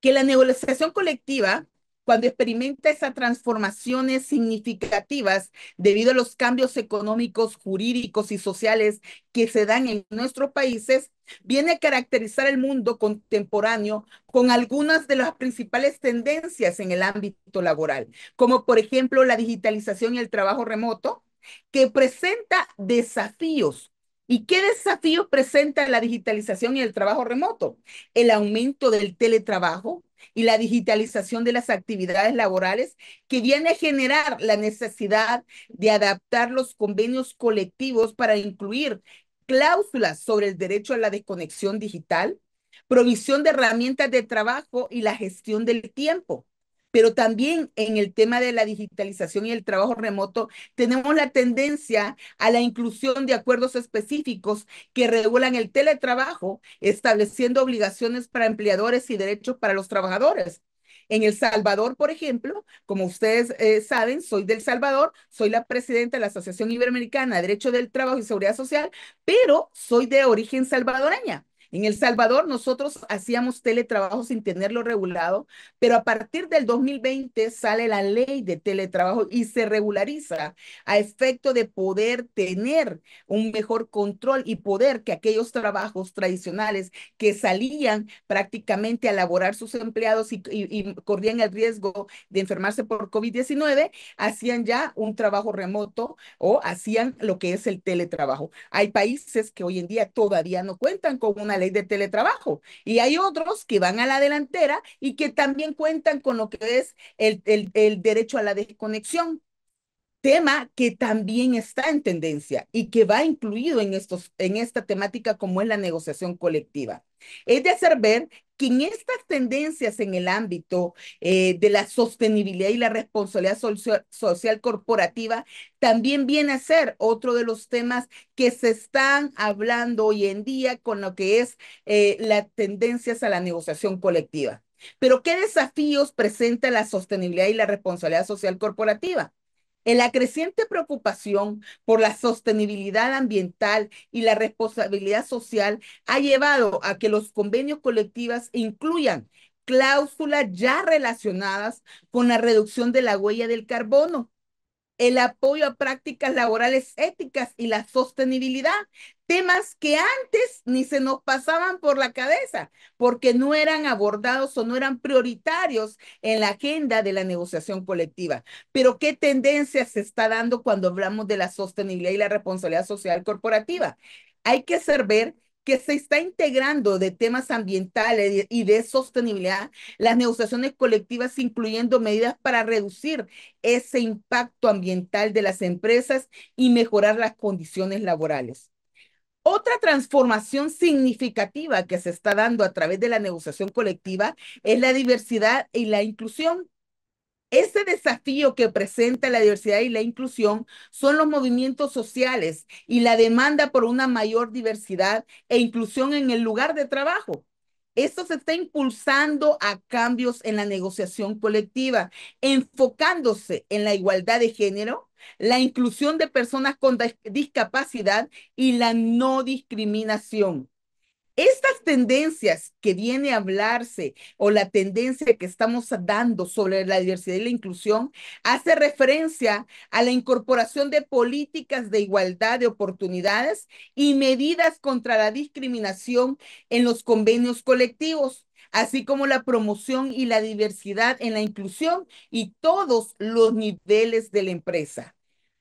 que la negociación colectiva cuando experimenta esas transformaciones significativas debido a los cambios económicos, jurídicos y sociales que se dan en nuestros países, viene a caracterizar el mundo contemporáneo con algunas de las principales tendencias en el ámbito laboral, como por ejemplo la digitalización y el trabajo remoto, que presenta desafíos ¿Y qué desafíos presenta la digitalización y el trabajo remoto? El aumento del teletrabajo, y la digitalización de las actividades laborales que viene a generar la necesidad de adaptar los convenios colectivos para incluir cláusulas sobre el derecho a la desconexión digital, provisión de herramientas de trabajo y la gestión del tiempo pero también en el tema de la digitalización y el trabajo remoto, tenemos la tendencia a la inclusión de acuerdos específicos que regulan el teletrabajo, estableciendo obligaciones para empleadores y derechos para los trabajadores. En El Salvador, por ejemplo, como ustedes eh, saben, soy del Salvador, soy la presidenta de la Asociación Iberoamericana de Derecho del Trabajo y Seguridad Social, pero soy de origen salvadoreña. En El Salvador nosotros hacíamos teletrabajo sin tenerlo regulado, pero a partir del 2020 sale la ley de teletrabajo y se regulariza a efecto de poder tener un mejor control y poder que aquellos trabajos tradicionales que salían prácticamente a laborar sus empleados y, corrían el riesgo de enfermarse por COVID-19, hacían ya un trabajo remoto o hacían lo que es el teletrabajo. Hay países que hoy en día todavía no cuentan con una ley de teletrabajo. Y hay otros que van a la delantera y que también cuentan con lo que es el, el, el derecho a la desconexión tema que también está en tendencia y que va incluido en, estos, en esta temática como es la negociación colectiva. Es de hacer ver que en estas tendencias en el ámbito eh, de la sostenibilidad y la responsabilidad social corporativa, también viene a ser otro de los temas que se están hablando hoy en día con lo que es eh, las tendencias a la negociación colectiva. Pero, ¿qué desafíos presenta la sostenibilidad y la responsabilidad social corporativa? En la creciente preocupación por la sostenibilidad ambiental y la responsabilidad social ha llevado a que los convenios colectivos incluyan cláusulas ya relacionadas con la reducción de la huella del carbono el apoyo a prácticas laborales éticas y la sostenibilidad, temas que antes ni se nos pasaban por la cabeza porque no eran abordados o no eran prioritarios en la agenda de la negociación colectiva. Pero ¿qué tendencia se está dando cuando hablamos de la sostenibilidad y la responsabilidad social corporativa? Hay que ver que se está integrando de temas ambientales y de sostenibilidad las negociaciones colectivas, incluyendo medidas para reducir ese impacto ambiental de las empresas y mejorar las condiciones laborales. Otra transformación significativa que se está dando a través de la negociación colectiva es la diversidad y la inclusión. Ese desafío que presenta la diversidad y la inclusión son los movimientos sociales y la demanda por una mayor diversidad e inclusión en el lugar de trabajo. Esto se está impulsando a cambios en la negociación colectiva, enfocándose en la igualdad de género, la inclusión de personas con discapacidad y la no discriminación. Estas tendencias que viene a hablarse o la tendencia que estamos dando sobre la diversidad y la inclusión hace referencia a la incorporación de políticas de igualdad de oportunidades y medidas contra la discriminación en los convenios colectivos, así como la promoción y la diversidad en la inclusión y todos los niveles de la empresa.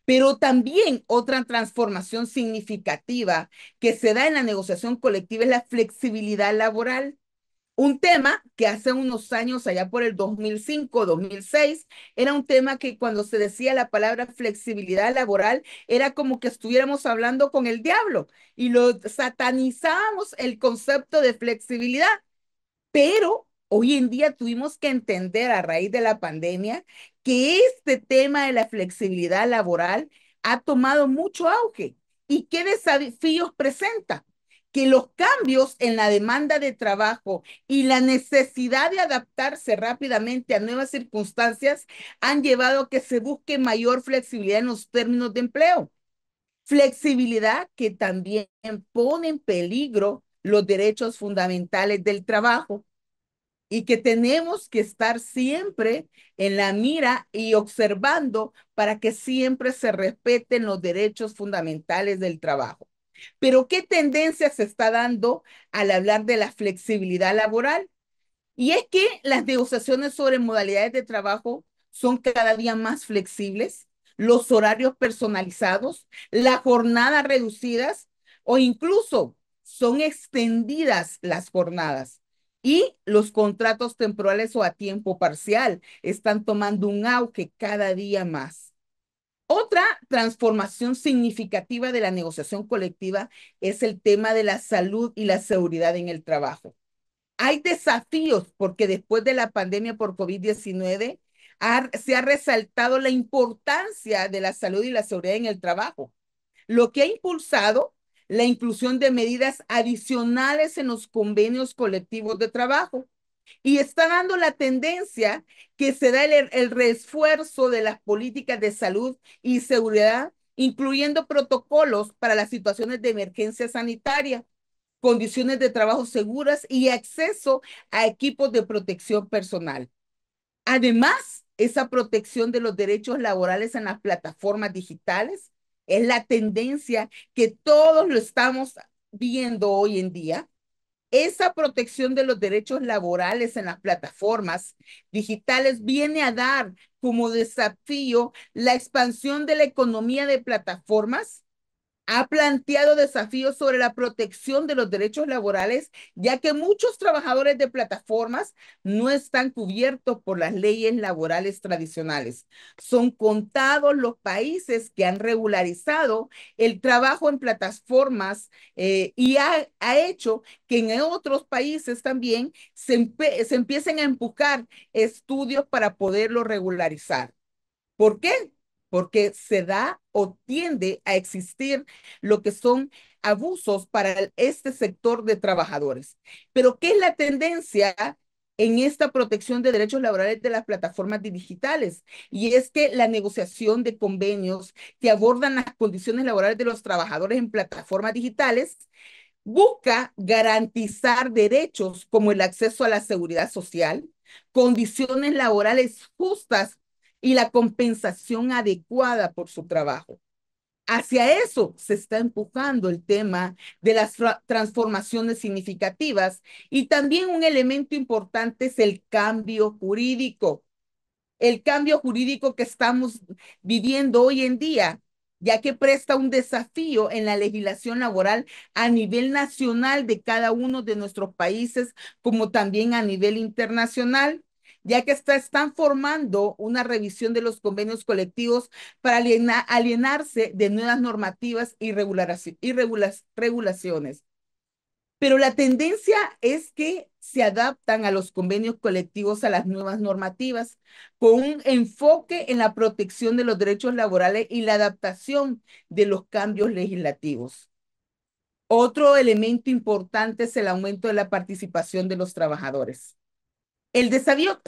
Pero también otra transformación significativa que se da en la negociación colectiva es la flexibilidad laboral. Un tema que hace unos años, allá por el 2005, 2006, era un tema que cuando se decía la palabra flexibilidad laboral, era como que estuviéramos hablando con el diablo y lo satanizábamos el concepto de flexibilidad. Pero hoy en día tuvimos que entender a raíz de la pandemia que este tema de la flexibilidad laboral ha tomado mucho auge. ¿Y qué desafíos presenta? Que los cambios en la demanda de trabajo y la necesidad de adaptarse rápidamente a nuevas circunstancias han llevado a que se busque mayor flexibilidad en los términos de empleo. Flexibilidad que también pone en peligro los derechos fundamentales del trabajo y que tenemos que estar siempre en la mira y observando para que siempre se respeten los derechos fundamentales del trabajo. Pero ¿qué tendencia se está dando al hablar de la flexibilidad laboral? Y es que las negociaciones sobre modalidades de trabajo son cada día más flexibles, los horarios personalizados, las jornadas reducidas o incluso son extendidas las jornadas. Y los contratos temporales o a tiempo parcial están tomando un auge cada día más. Otra transformación significativa de la negociación colectiva es el tema de la salud y la seguridad en el trabajo. Hay desafíos porque después de la pandemia por COVID-19 se ha resaltado la importancia de la salud y la seguridad en el trabajo, lo que ha impulsado la inclusión de medidas adicionales en los convenios colectivos de trabajo. Y está dando la tendencia que se da el, refuerzo de las políticas de salud y seguridad, incluyendo protocolos para las situaciones de emergencia sanitaria, condiciones de trabajo seguras y acceso a equipos de protección personal. Además, esa protección de los derechos laborales en las plataformas digitales es la tendencia que todos lo estamos viendo hoy en día. Esa protección de los derechos laborales en las plataformas digitales viene a dar como desafío la expansión de la economía de plataformas ha planteado desafíos sobre la protección de los derechos laborales, ya que muchos trabajadores de plataformas no están cubiertos por las leyes laborales tradicionales. Son contados los países que han regularizado el trabajo en plataformas eh, y ha, hecho que en otros países también se, se empiecen a empujar estudios para poderlo regularizar. ¿Por qué? porque se da o tiende a existir lo que son abusos para este sector de trabajadores. Pero ¿qué es la tendencia en esta protección de derechos laborales de las plataformas digitales. Y es que la negociación de convenios que abordan las condiciones laborales de los trabajadores en plataformas digitales busca garantizar derechos como el acceso a la seguridad social, condiciones laborales justas y la compensación adecuada por su trabajo. Hacia eso se está empujando el tema de las transformaciones significativas y también un elemento importante es el cambio jurídico. El cambio jurídico que estamos viviendo hoy en día, ya que presta un desafío en la legislación laboral a nivel nacional de cada uno de nuestros países, como también a nivel internacional ya que está, están formando una revisión de los convenios colectivos para alienarse de nuevas normativas y, regulaciones. Pero la tendencia es que se adaptan a los convenios colectivos a las nuevas normativas, con un enfoque en la protección de los derechos laborales y la adaptación de los cambios legislativos. Otro elemento importante es el aumento de la participación de los trabajadores. El desafío,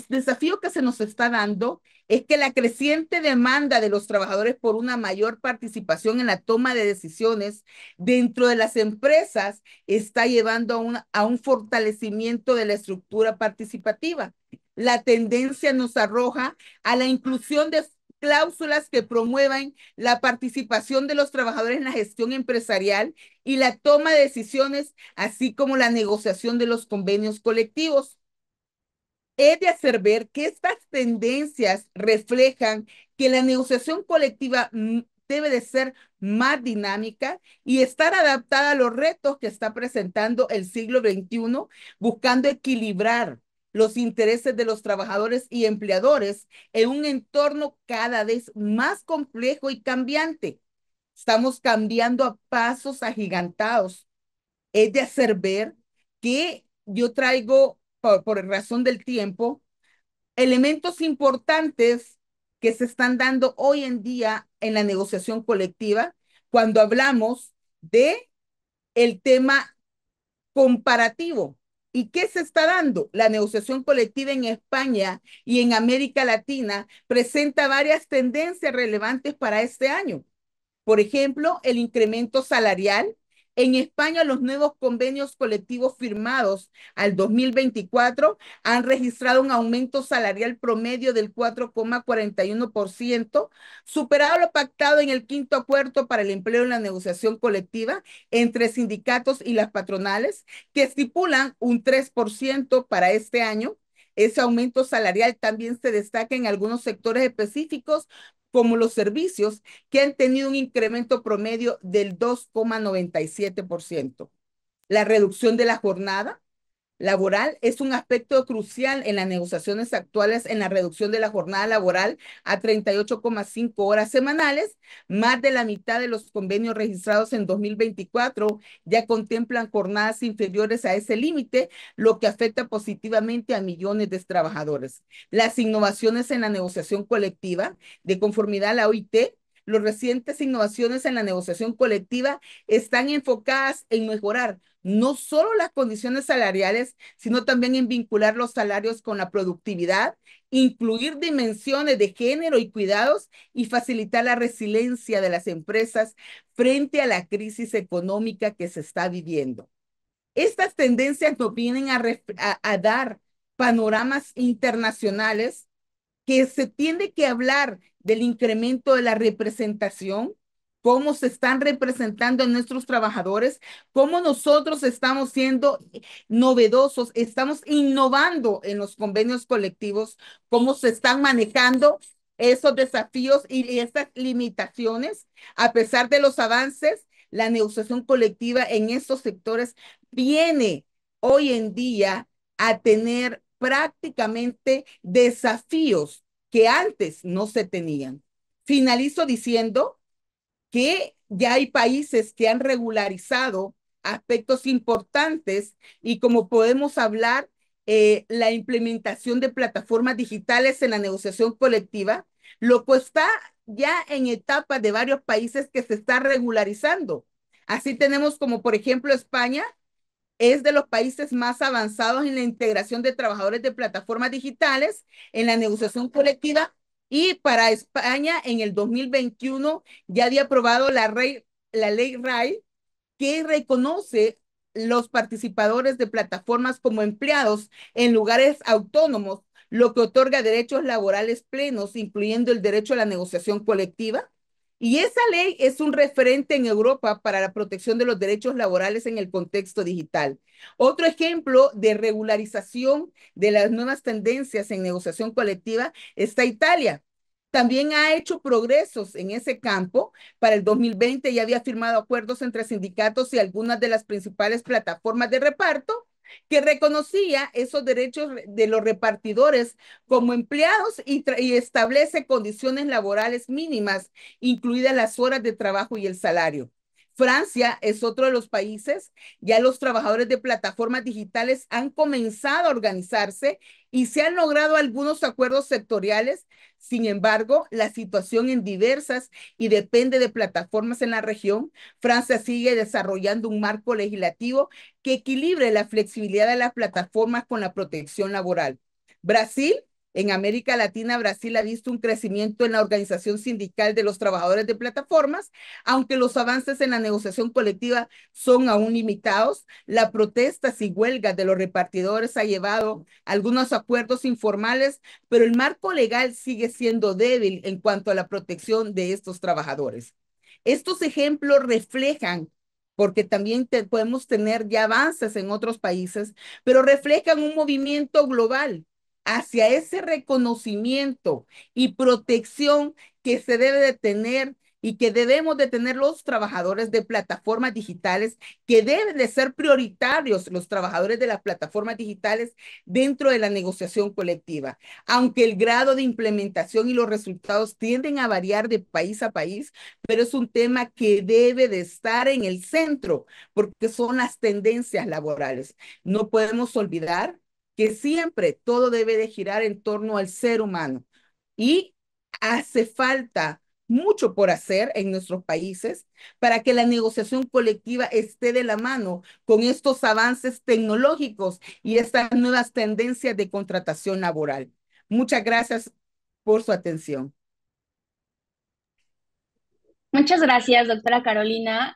que se nos está dando es que la creciente demanda de los trabajadores por una mayor participación en la toma de decisiones dentro de las empresas está llevando a, a un fortalecimiento de la estructura participativa. La tendencia nos arroja a la inclusión de cláusulas que promuevan la participación de los trabajadores en la gestión empresarial y la toma de decisiones, así como la negociación de los convenios colectivos. Es de hacer ver que estas tendencias reflejan que la negociación colectiva mm, debe de ser más dinámica y estar adaptada a los retos que está presentando el siglo XXI, buscando equilibrar los intereses de los trabajadores y empleadores en un entorno cada vez más complejo y cambiante. Estamos cambiando a pasos agigantados. Es de hacer ver que yo traigo por, razón del tiempo, elementos importantes que se están dando hoy en día en la negociación colectiva cuando hablamos de el tema comparativo. ¿Y qué se está dando? La negociación colectiva en España y en América Latina presenta varias tendencias relevantes para este año. Por ejemplo, el incremento salarial, en España, los nuevos convenios colectivos firmados al 2024 han registrado un aumento salarial promedio del 4,41%, superado lo pactado en el quinto acuerdo para el empleo en la negociación colectiva entre sindicatos y las patronales, que estipulan un 3% para este año. Ese aumento salarial también se destaca en algunos sectores específicos como los servicios, que han tenido un incremento promedio del 2,97%. La reducción de la jornada laboral es un aspecto crucial en las negociaciones actuales en la reducción de la jornada laboral a 38,5 horas semanales. Más de la mitad de los convenios registrados en 2024 ya contemplan jornadas inferiores a ese límite, lo que afecta positivamente a millones de trabajadores. Las innovaciones en la negociación colectiva, de conformidad a la OIT, los recientes innovaciones en la negociación colectiva están enfocadas en mejorar no solo las condiciones salariales, sino también en vincular los salarios con la productividad, incluir dimensiones de género y cuidados y facilitar la resiliencia de las empresas frente a la crisis económica que se está viviendo. Estas tendencias nos vienen a, dar panoramas internacionales que se tiene que hablar del incremento de la representación, cómo se están representando nuestros trabajadores, cómo nosotros estamos siendo novedosos, estamos innovando en los convenios colectivos, cómo se están manejando esos desafíos y estas limitaciones, a pesar de los avances, la negociación colectiva en estos sectores viene hoy en día a tener prácticamente desafíos que antes no se tenían. Finalizo diciendo que ya hay países que han regularizado aspectos importantes y como podemos hablar, eh, la implementación de plataformas digitales en la negociación colectiva, lo que está ya en etapa de varios países que se está regularizando. Así tenemos como por ejemplo España, es de los países más avanzados en la integración de trabajadores de plataformas digitales, en la negociación colectiva y para España en el 2021 ya había aprobado la, la ley RAI que reconoce los participadores de plataformas como empleados en lugares autónomos, lo que otorga derechos laborales plenos, incluyendo el derecho a la negociación colectiva. Y esa ley es un referente en Europa para la protección de los derechos laborales en el contexto digital. Otro ejemplo de regularización de las nuevas tendencias en negociación colectiva está Italia. También ha hecho progresos en ese campo. Para el 2020 ya había firmado acuerdos entre sindicatos y algunas de las principales plataformas de reparto que reconocía esos derechos de los repartidores como empleados y, establece condiciones laborales mínimas, incluidas las horas de trabajo y el salario. Francia es otro de los países, ya los trabajadores de plataformas digitales han comenzado a organizarse y se han logrado algunos acuerdos sectoriales. Sin embargo, la situación en diversas y depende de plataformas en la región, Francia sigue desarrollando un marco legislativo que equilibre la flexibilidad de las plataformas con la protección laboral. Brasil en América Latina, Brasil ha visto un crecimiento en la organización sindical de los trabajadores de plataformas, aunque los avances en la negociación colectiva son aún limitados. La protesta y huelga de los repartidores ha llevado a algunos acuerdos informales, pero el marco legal sigue siendo débil en cuanto a la protección de estos trabajadores. Estos ejemplos reflejan porque también podemos tener ya avances en otros países, pero reflejan un movimiento global hacia ese reconocimiento y protección que se debe de tener y que debemos de tener los trabajadores de plataformas digitales, que deben de ser prioritarios los trabajadores de las plataformas digitales dentro de la negociación colectiva. Aunque el grado de implementación y los resultados tienden a variar de país a país, pero es un tema que debe de estar en el centro porque son las tendencias laborales. No podemos olvidar que siempre todo debe de girar en torno al ser humano. Y hace falta mucho por hacer en nuestros países para que la negociación colectiva esté de la mano con estos avances tecnológicos y estas nuevas tendencias de contratación laboral. Muchas gracias por su atención. Muchas gracias, doctora Carolina.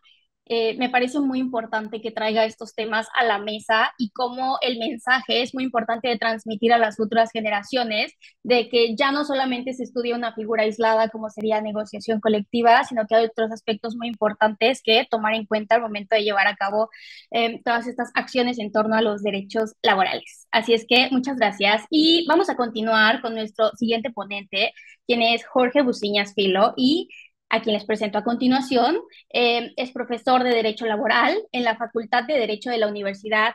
Eh, me parece muy importante que traiga estos temas a la mesa y cómo el mensaje es muy importante de transmitir a las futuras generaciones de que ya no solamente se estudia una figura aislada como sería negociación colectiva, sino que hay otros aspectos muy importantes que tomar en cuenta al momento de llevar a cabo em, todas estas acciones en torno a los derechos laborales. Así es que muchas gracias y vamos a continuar con nuestro siguiente ponente, quien es Jorge Busiñas Filo y a quien les presento a continuación. Eh, es profesor de Derecho Laboral en la Facultad de Derecho de la Universidad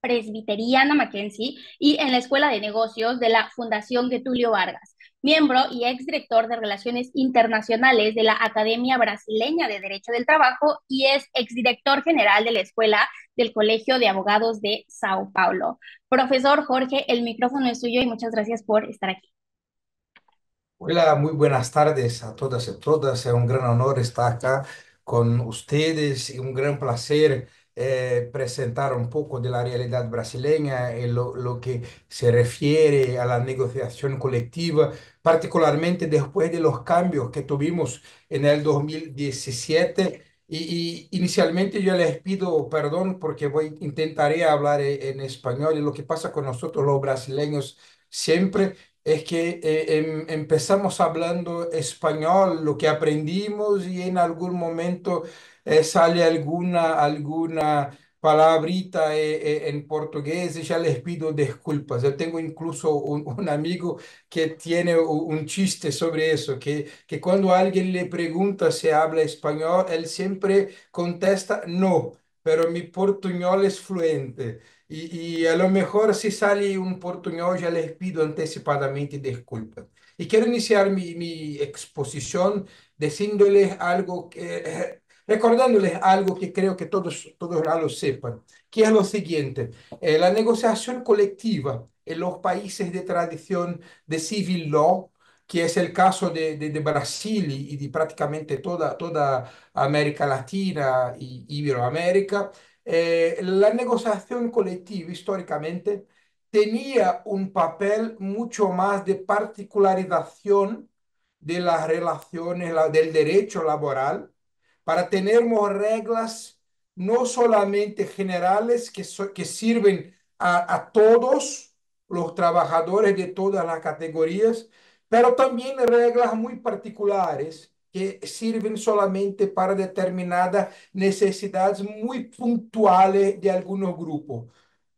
Presbiteriana Mackenzie y en la Escuela de Negocios de la Fundación Getulio Vargas, miembro y exdirector de Relaciones Internacionales de la Academia Brasileña de Derecho del Trabajo y es exdirector general de la Escuela del Colegio de Abogados de Sao Paulo. Profesor Jorge, el micrófono es suyo y muchas gracias por estar aquí. Hola, muy buenas tardes a todas y todas. Es un gran honor estar acá con ustedes y un gran placer eh, presentar un poco de la realidad brasileña en lo, lo, que se refiere a la negociación colectiva, particularmente después de los cambios que tuvimos en el 2017. Y, inicialmente yo les pido perdón porque voy, intentaré hablar eh, en español y lo que pasa con nosotros los brasileños siempre es que eh, em, empezamos hablando español, lo que aprendimos y en algún momento eh, sale alguna, alguna palabrita eh, en portugués y ya les pido disculpas. Yo tengo incluso un, amigo que tiene un, chiste sobre eso, que, que cuando alguien le pregunta si habla español, él siempre contesta no, pero mi portuñol es fluente. Y a lo mejor si sale un portuñol ya les pido anticipadamente disculpas. Y quiero iniciar mi, mi exposición diciéndoles algo que, eh, recordándoles algo que creo que todos, todos ya lo sepan, que es lo siguiente, eh, la negociación colectiva en los países de tradición de civil law, que es el caso de, de, de Brasil y de prácticamente toda, toda América Latina y Iberoamérica, eh, la negociación colectiva históricamente tenía un papel mucho más de particularización de las relaciones, del derecho laboral, para tener reglas no solamente generales que, sirven a todos los trabajadores de todas las categorías, pero también reglas muy particulares que sirven solamente para determinadas necesidades muy puntuales de algunos grupos.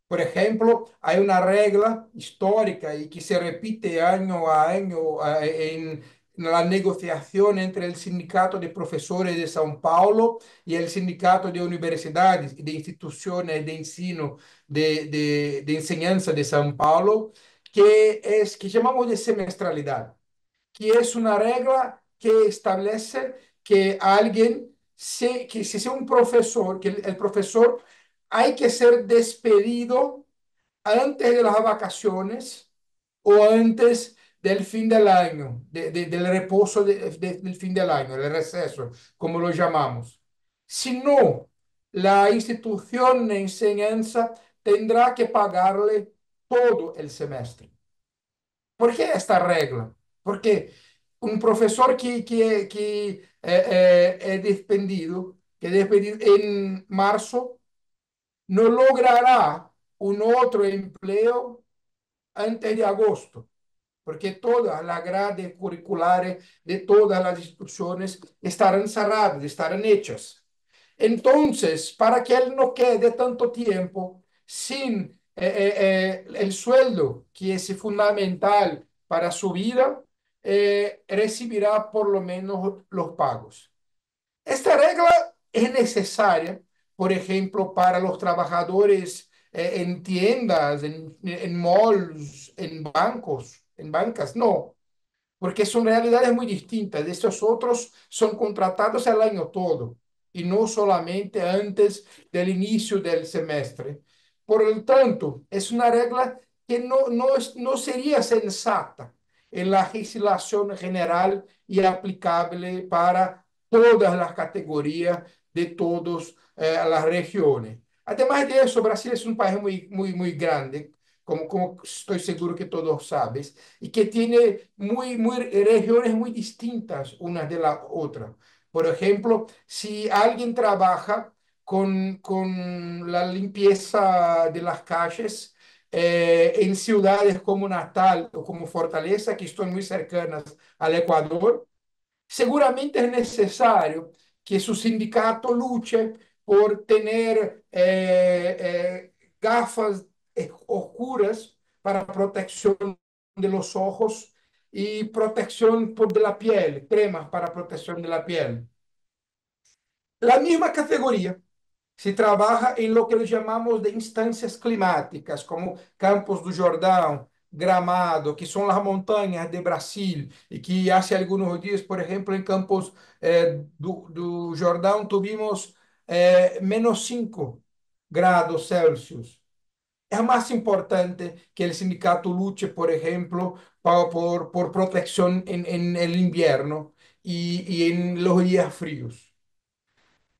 Por ejemplo, hay una regla histórica y que se repite año a año eh, en la negociación entre el sindicato de profesores de São Paulo y el sindicato de universidades y de instituciones de ensino, de, de, enseñanza de São Paulo, que es que llamamos de semestralidad, que es una regla que establece que alguien, se, que si sea un profesor, que el, profesor hay que ser despedido antes de las vacaciones o antes del fin del año, de, del reposo del fin del año, el receso, como lo llamamos. Si no, la institución de enseñanza tendrá que pagarle todo el semestre. ¿Por qué esta regla? Porque un profesor que, que, que eh, eh, despedido, que despedido en marzo, no logrará un otro empleo antes de agosto, porque todas las grades curriculares de todas las instituciones estarán cerradas, estarán hechas. Entonces, para que él no quede tanto tiempo sin eh, el sueldo, que es fundamental para su vida, eh, recibirá por lo menos los pagos. Esta regla es necesaria, por ejemplo, para los trabajadores eh, en tiendas, en, malls, en bancos, en bancas, no, porque son realidades muy distintas. Estos otros son contratados el año todo y no solamente antes del inicio del semestre. Por lo tanto, es una regla que no, no, no sería sensata en la legislación general y aplicable para todas las categorías de todas eh, las regiones. Además de eso, Brasil es un país muy, muy, muy grande, como, como estoy seguro que todos sabes, y que tiene muy, muy regiones muy distintas unas de la otra. Por ejemplo, si alguien trabaja con, con la limpieza de las calles, en eh, em ciudades como Natal o como Fortaleza, que están muy cercanas al Ecuador, seguramente es necesario que su sindicato luche por tener eh, eh, gafas oscuras para protección de los ojos y e protección de la piel, cremas para protección de la piel. La misma categoría Se trabalha em lo que chamamos de instâncias climáticas, como Campos do Jordão, Gramado, que são as montanhas de Brasil, e que há alguns dias, por exemplo, em Campos eh, do, do, Jordão, tivemos eh, menos 5 graus Celsius. É mais importante que o sindicato lute, por exemplo, por, por, proteção em, em, em inverno e, e em los dias frios.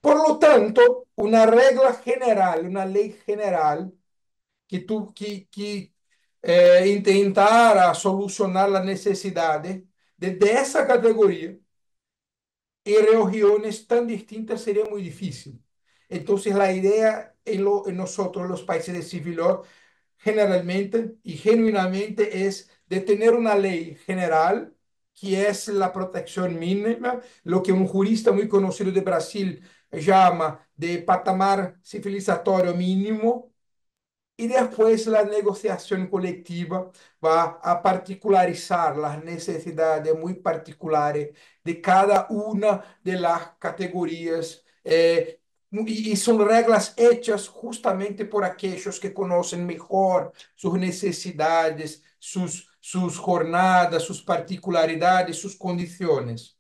Por lo tanto, una regla general, una ley general que, tú, que, que eh, intentara solucionar las necesidades de, esa categoría en regiones tan distintas sería muy difícil. Entonces, la idea en, lo, en nosotros, los países de civilor, generalmente y genuinamente es de tener una ley general que es la protección mínima, lo que un jurista muy conocido de Brasil chama de patamar civilizatorio mínimo e depois a negociação coletiva vai a particularizar as necessidades muito particulares de cada uma das categorias eh, e, são regras feitas justamente por aqueles que conhecem melhor suas necessidades, suas, suas jornadas, suas particularidades, suas condições.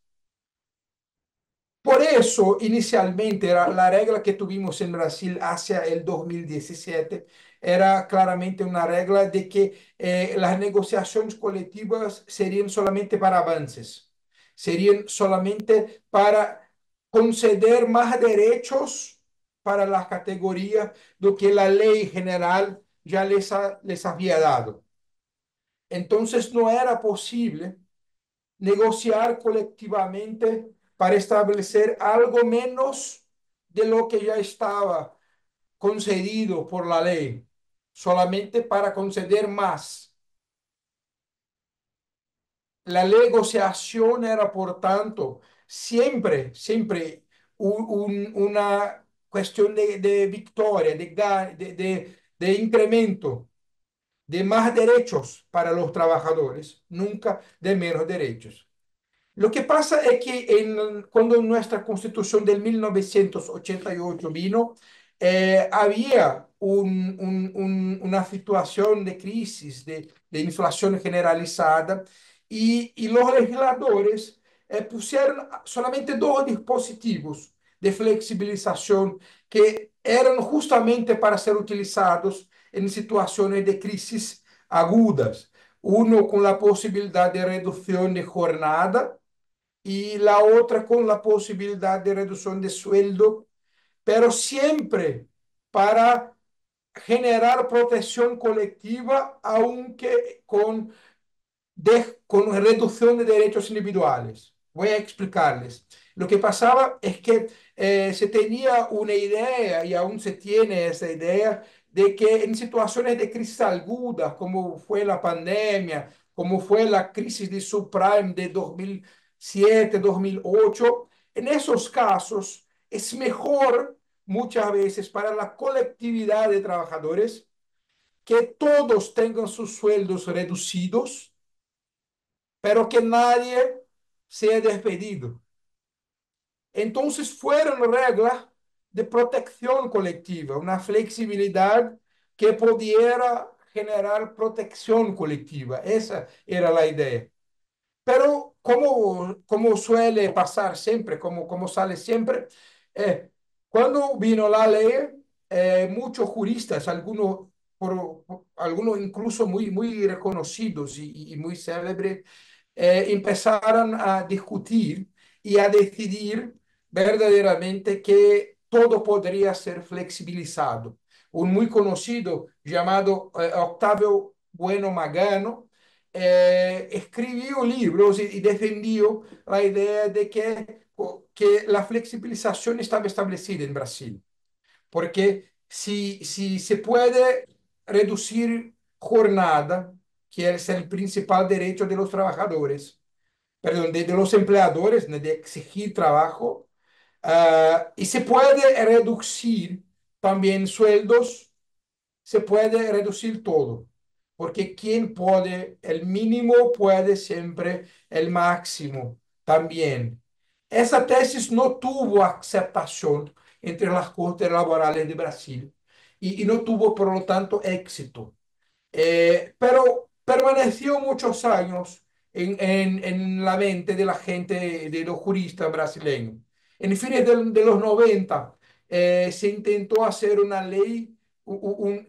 Por eso, inicialmente, era la regla que tuvimos en Brasil hacia el 2017 era claramente una regla de que eh, las negociaciones colectivas serían solamente para avances, serían solamente para conceder más derechos para las categorías do que la ley general ya les, les había dado. Entonces no era posible negociar colectivamente para establecer algo menos de lo que ya estaba concedido por la ley, solamente para conceder más. La negociación era, por tanto, siempre, siempre una cuestión de, victoria, de, de, incremento, de más derechos para los trabajadores, nunca de menos derechos. Lo que pasa es que en, cuando nuestra constitución del 1988 vino, eh, había una situación de crisis, de, inflación generalizada, y, los legisladores eh, pusieron solamente dos dispositivos de flexibilización que eran justamente para ser utilizados en situaciones de crisis agudas. Uno con la posibilidad de reducción de jornada y la otra con la posibilidad de reducción de sueldo, pero siempre para generar protección colectiva, aunque con, con reducción de derechos individuales. Voy a explicarles. Lo que pasaba es que eh, se tenía una idea, y aún se tiene esa idea, de que en situaciones de crisis agudas, como fue la pandemia, como fue la crisis de subprime de 2000, 2007, 2008, en esos casos es mejor muchas veces para la colectividad de trabajadores que todos tengan sus sueldos reducidos, pero que nadie sea despedido. Entonces fueron reglas de protección colectiva, una flexibilidad que pudiera generar protección colectiva. Esa era la idea. Pero como, como suele pasar siempre, como, como sale siempre, eh, cuando vino la ley, eh, muchos juristas, algunos, por, algunos incluso muy, muy reconocidos y, muy célebres, eh, empezaron a discutir y a decidir verdaderamente que todo podría ser flexibilizado. Un muy conocido llamado Octavio Bueno Magano, eh, escribió libros y defendió la idea de que, que la flexibilización establecida establecida en Brasil. Porque si se se puede reducir jornada, que es el principal derecho de los trabajadores, perdón, de, los empleadores, de exigir trabajo, ah, y se puede reducir también sueldos, se puede reducir todo porque quien puede el mínimo puede siempre el máximo también. Esa tesis no tuvo aceptación entre las Cortes Laborales de Brasil y, no tuvo, por lo tanto, éxito. Eh, pero permaneció muchos años en, en, en, la mente de la gente, de los juristas brasileños. En fines de, de los 90 eh, se intentó hacer una ley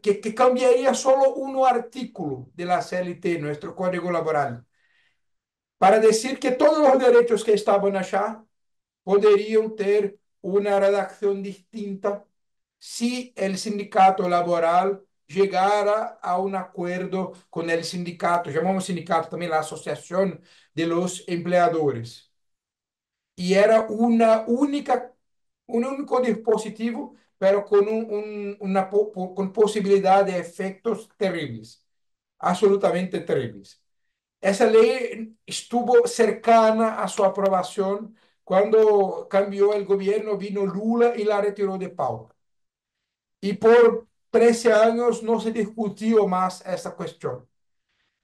que, cambiaría solo un artículo de la CLT, nuestro Código Laboral, para decir que todos los derechos que estaban allá podrían tener una redacción distinta si el sindicato laboral llegara a un acuerdo con el sindicato, llamamos sindicato también la Asociación de los Empleadores. Y era una única, un único dispositivo pero con un, una con posibilidad de efectos terribles, absolutamente terribles. Esa ley estuvo cercana a su aprobación cuando cambió el gobierno, vino Lula y la retiró de pauta. Y por 13 años no se discutió más esa cuestión.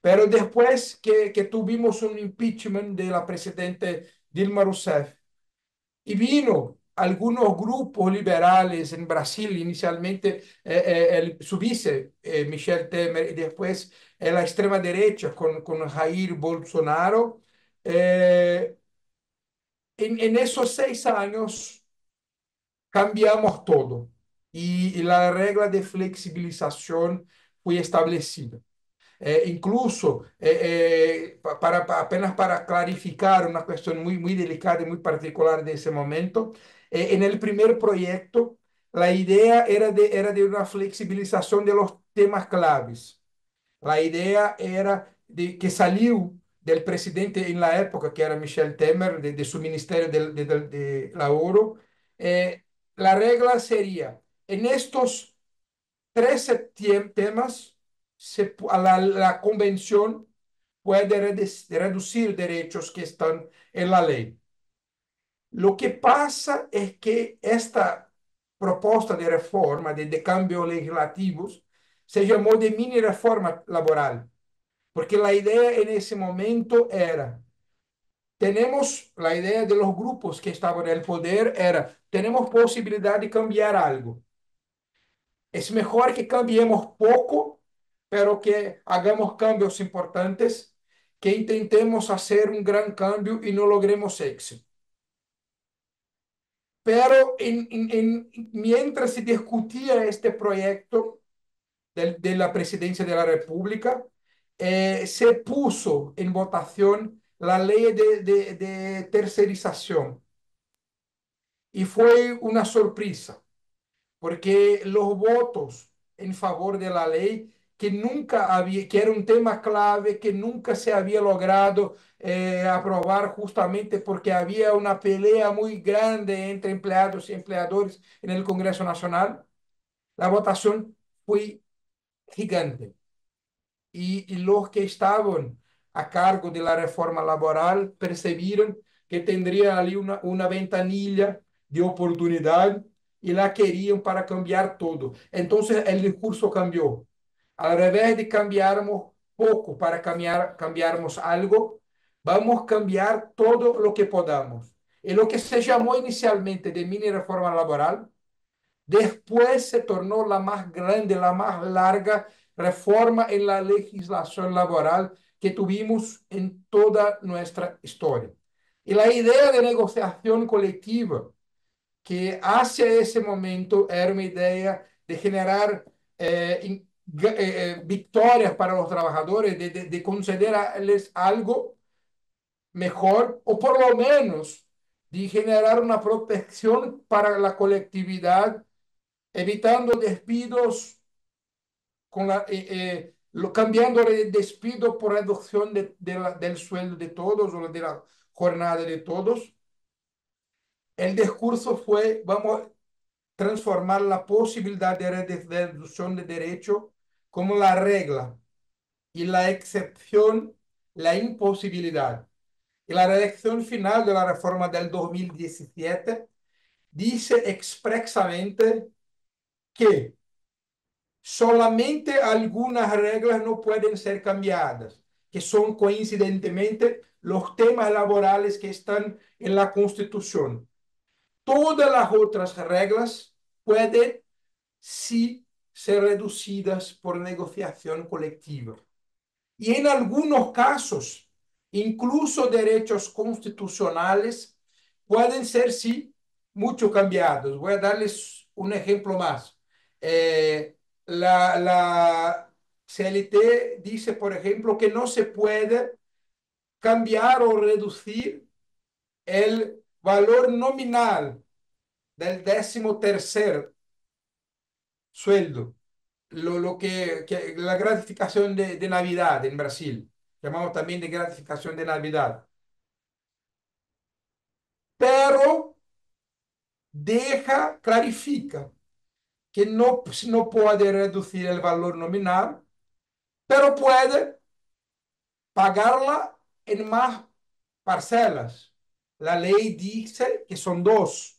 Pero después que, que tuvimos un impeachment de la presidenta Dilma Rousseff, y vino algunos grupos liberales en Brasil, inicialmente eh, eh, su vice, eh, Michel Temer, y después eh, la extrema derecha con, con Jair Bolsonaro. en, en esos seis años cambiamos todo y, la regla de flexibilización fue establecida. incluso para, apenas para clarificar una cuestión muy, muy delicada y muy particular de ese momento, eh, en el primer proyecto, la idea era de, era de una flexibilización de los temas claves. La idea era de, que salió del presidente en la época, que era Michel Temer, de, su Ministerio de, de, de eh, la regla sería, en estos 13 temas, la convención puede reducir derechos que están en la ley. Lo que pasa es que esta propuesta de reforma, de, de cambios legislativos, se llamó de mini reforma laboral, porque la idea en ese momento era, tenemos la idea de los grupos que estaban en el poder, era, tenemos posibilidad de cambiar algo. Es mejor que cambiemos poco, pero que hagamos cambios importantes, que intentemos hacer un gran cambio y no logremos éxito. Pero mientras se discutía este proyecto de, la presidencia de la República, eh, se puso en votación la ley de tercerización. Y fue una sorpresa, porque los votos en favor de la ley que nunca había, que era un tema clave, que nunca se había logrado eh, aprobar justamente porque había una pelea muy grande entre empleados y empleadores en el Congreso Nacional. La votación fue gigante. Y, los que estaban a cargo de la reforma laboral percibieron que tendría allí una, una ventanilla de oportunidad y la querían para cambiar todo. Entonces el discurso cambió al revés de cambiarmos poco para cambiar, cambiarnos algo, vamos a cambiar todo lo que podamos. Y lo que se llamó inicialmente de mini reforma laboral, después se tornó la más grande, la más larga reforma en la legislación laboral que tuvimos en toda nuestra historia. Y la idea de negociación colectiva, que hacia ese momento era una idea de generar eh, eh, eh, victorias para los trabajadores, de, de, concederles algo mejor o por lo menos de generar una protección para la colectividad, evitando despidos, con la, eh, eh cambiando el despido por reducción de, del sueldo de todos o de la jornada de todos. El discurso fue, vamos a transformar la posibilidad de reducción de derecho como la regla y la excepción, la imposibilidad. Y la redacción final de la reforma del 2017 dice expresamente que solamente algunas reglas no pueden ser cambiadas, que son coincidentemente los temas laborales que están en la Constitución. Todas las otras reglas pueden, sí ser reducidas por negociación colectiva. Y en algunos casos, incluso derechos constitucionales pueden ser, sí, mucho cambiados. Voy a darles un ejemplo más. Eh, la, la CLT dice, por ejemplo, que no se puede cambiar o reducir el valor nominal del décimo tercer sueldo, lo, que, la gratificación de, Navidad en Brasil, llamamos también de gratificación de Navidad. Pero deja, clarifica que no, no puede reducir el valor nominal, pero puede pagarla en más parcelas. La ley dice que son dos.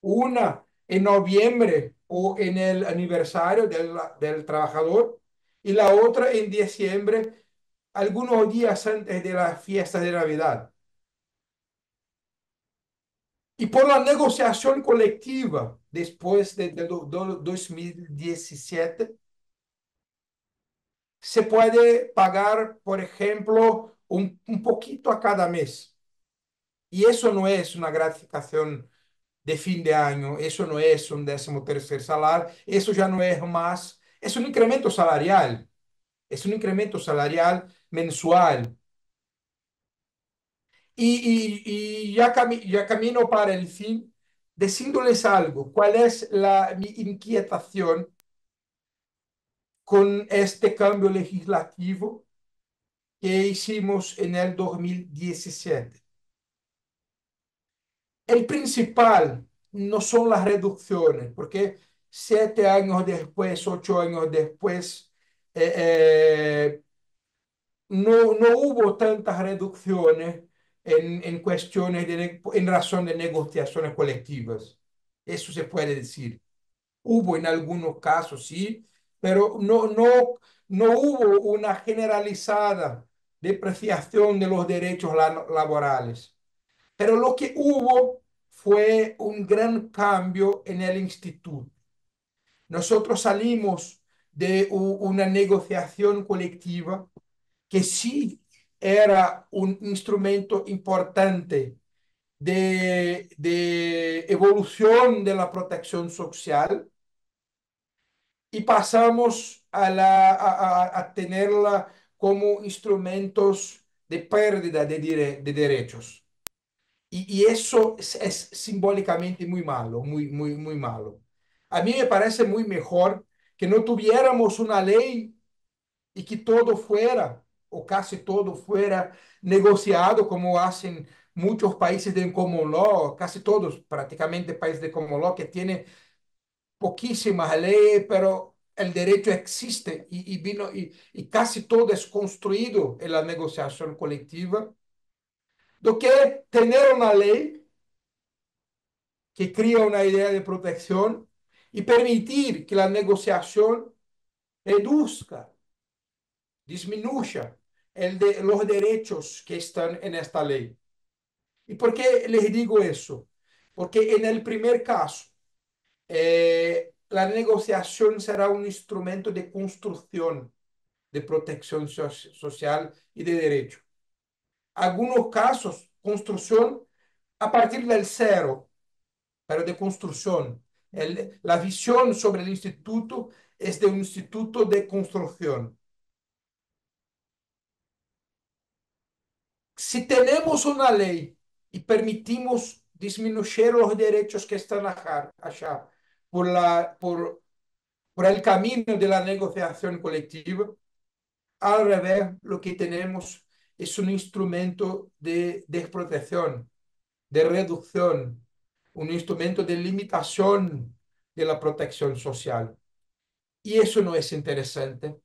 Una en noviembre o en el aniversario del, del trabajador y la otra en diciembre, algunos días antes de la fiesta de Navidad. Y por la negociación colectiva después de, 2017, se puede pagar, por ejemplo, un, un, poquito a cada mes. Y eso no es una gratificación de fin de año, eso no es un décimo tercer salario, eso ya no es más, es un incremento salarial, es un incremento salarial mensual. Y, ya, ya camino para el fin, diciéndoles algo, cuál es la, mi inquietación con este cambio legislativo que hicimos en el 2017 el principal no son las reducciones, porque siete años después, ocho años después, eh, eh, no, no, hubo tantas reducciones en, en cuestiones, de, en razón de negociaciones colectivas. Eso se puede decir. Hubo en algunos casos, sí, pero no, no, no hubo una generalizada depreciación de los derechos laborales. Pero lo que hubo fue un gran cambio en el instituto. Nosotros salimos de una negociación colectiva que sí era un instrumento importante de, evolución de la protección social y pasamos a, tenerla como instrumentos de pérdida de derechos. Y, eso es, simbólicamente muy malo, muy, muy, muy malo. A mí me parece muy mejor que no tuviéramos una ley y que todo fuera, o casi todo fuera negociado como hacen muchos países de Comoló, casi todos prácticamente países de Comoló, que tienen poquísimas leyes, pero el derecho existe y, y vino, y, y casi todo es construido en la negociación colectiva do que tener una ley que cría una idea de protección y permitir que la negociación reduzca, disminuya los derechos que están en esta ley. ¿Y por qué les digo eso? Porque en el primer caso, eh, la negociación será un instrumento de construcción de protección social y de derechos algunos casos, construcción a partir del cero, pero de construcción. la visión sobre el instituto es de un instituto de construcción. Si tenemos una ley y permitimos disminuir los derechos que están allá por, por el camino de la negociación colectiva, al revés, lo que tenemos es un instrumento de desprotección, de reducción, un instrumento de limitación de la protección social. Y eso no es interesante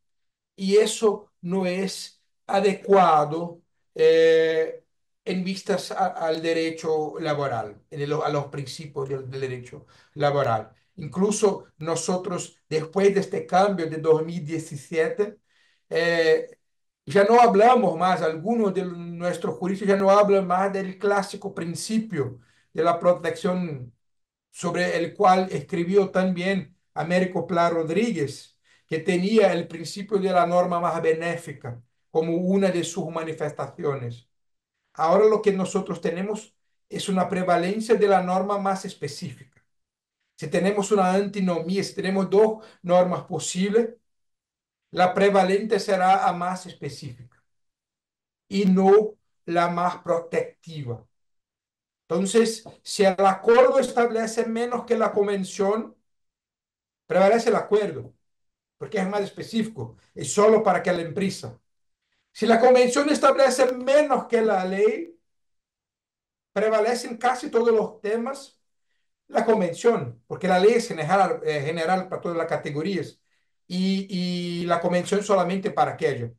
y eso no es adecuado eh, en vistas al derecho laboral, a los principios del, derecho laboral. Incluso nosotros, después de este cambio de 2017, ya no hablamos más, algunos de nuestros juristas ya no hablan más del clásico principio de la protección sobre el cual escribió también Américo Pla Rodríguez, que tenía el principio de la norma más benéfica como una de sus manifestaciones. Ahora lo que nosotros tenemos es una prevalencia de la norma más específica. Si tenemos una antinomía, si tenemos dos normas posibles, la prevalente será la más específica y no la más protectiva. Entonces, si el acuerdo establece menos que la convención, prevalece el acuerdo, porque es más específico, es solo para que la empresa. Si la convención establece menos que la ley, prevalecen casi todos los temas la convención, porque la ley es general eh, para todas las categorías, y, la convención solamente para aquello.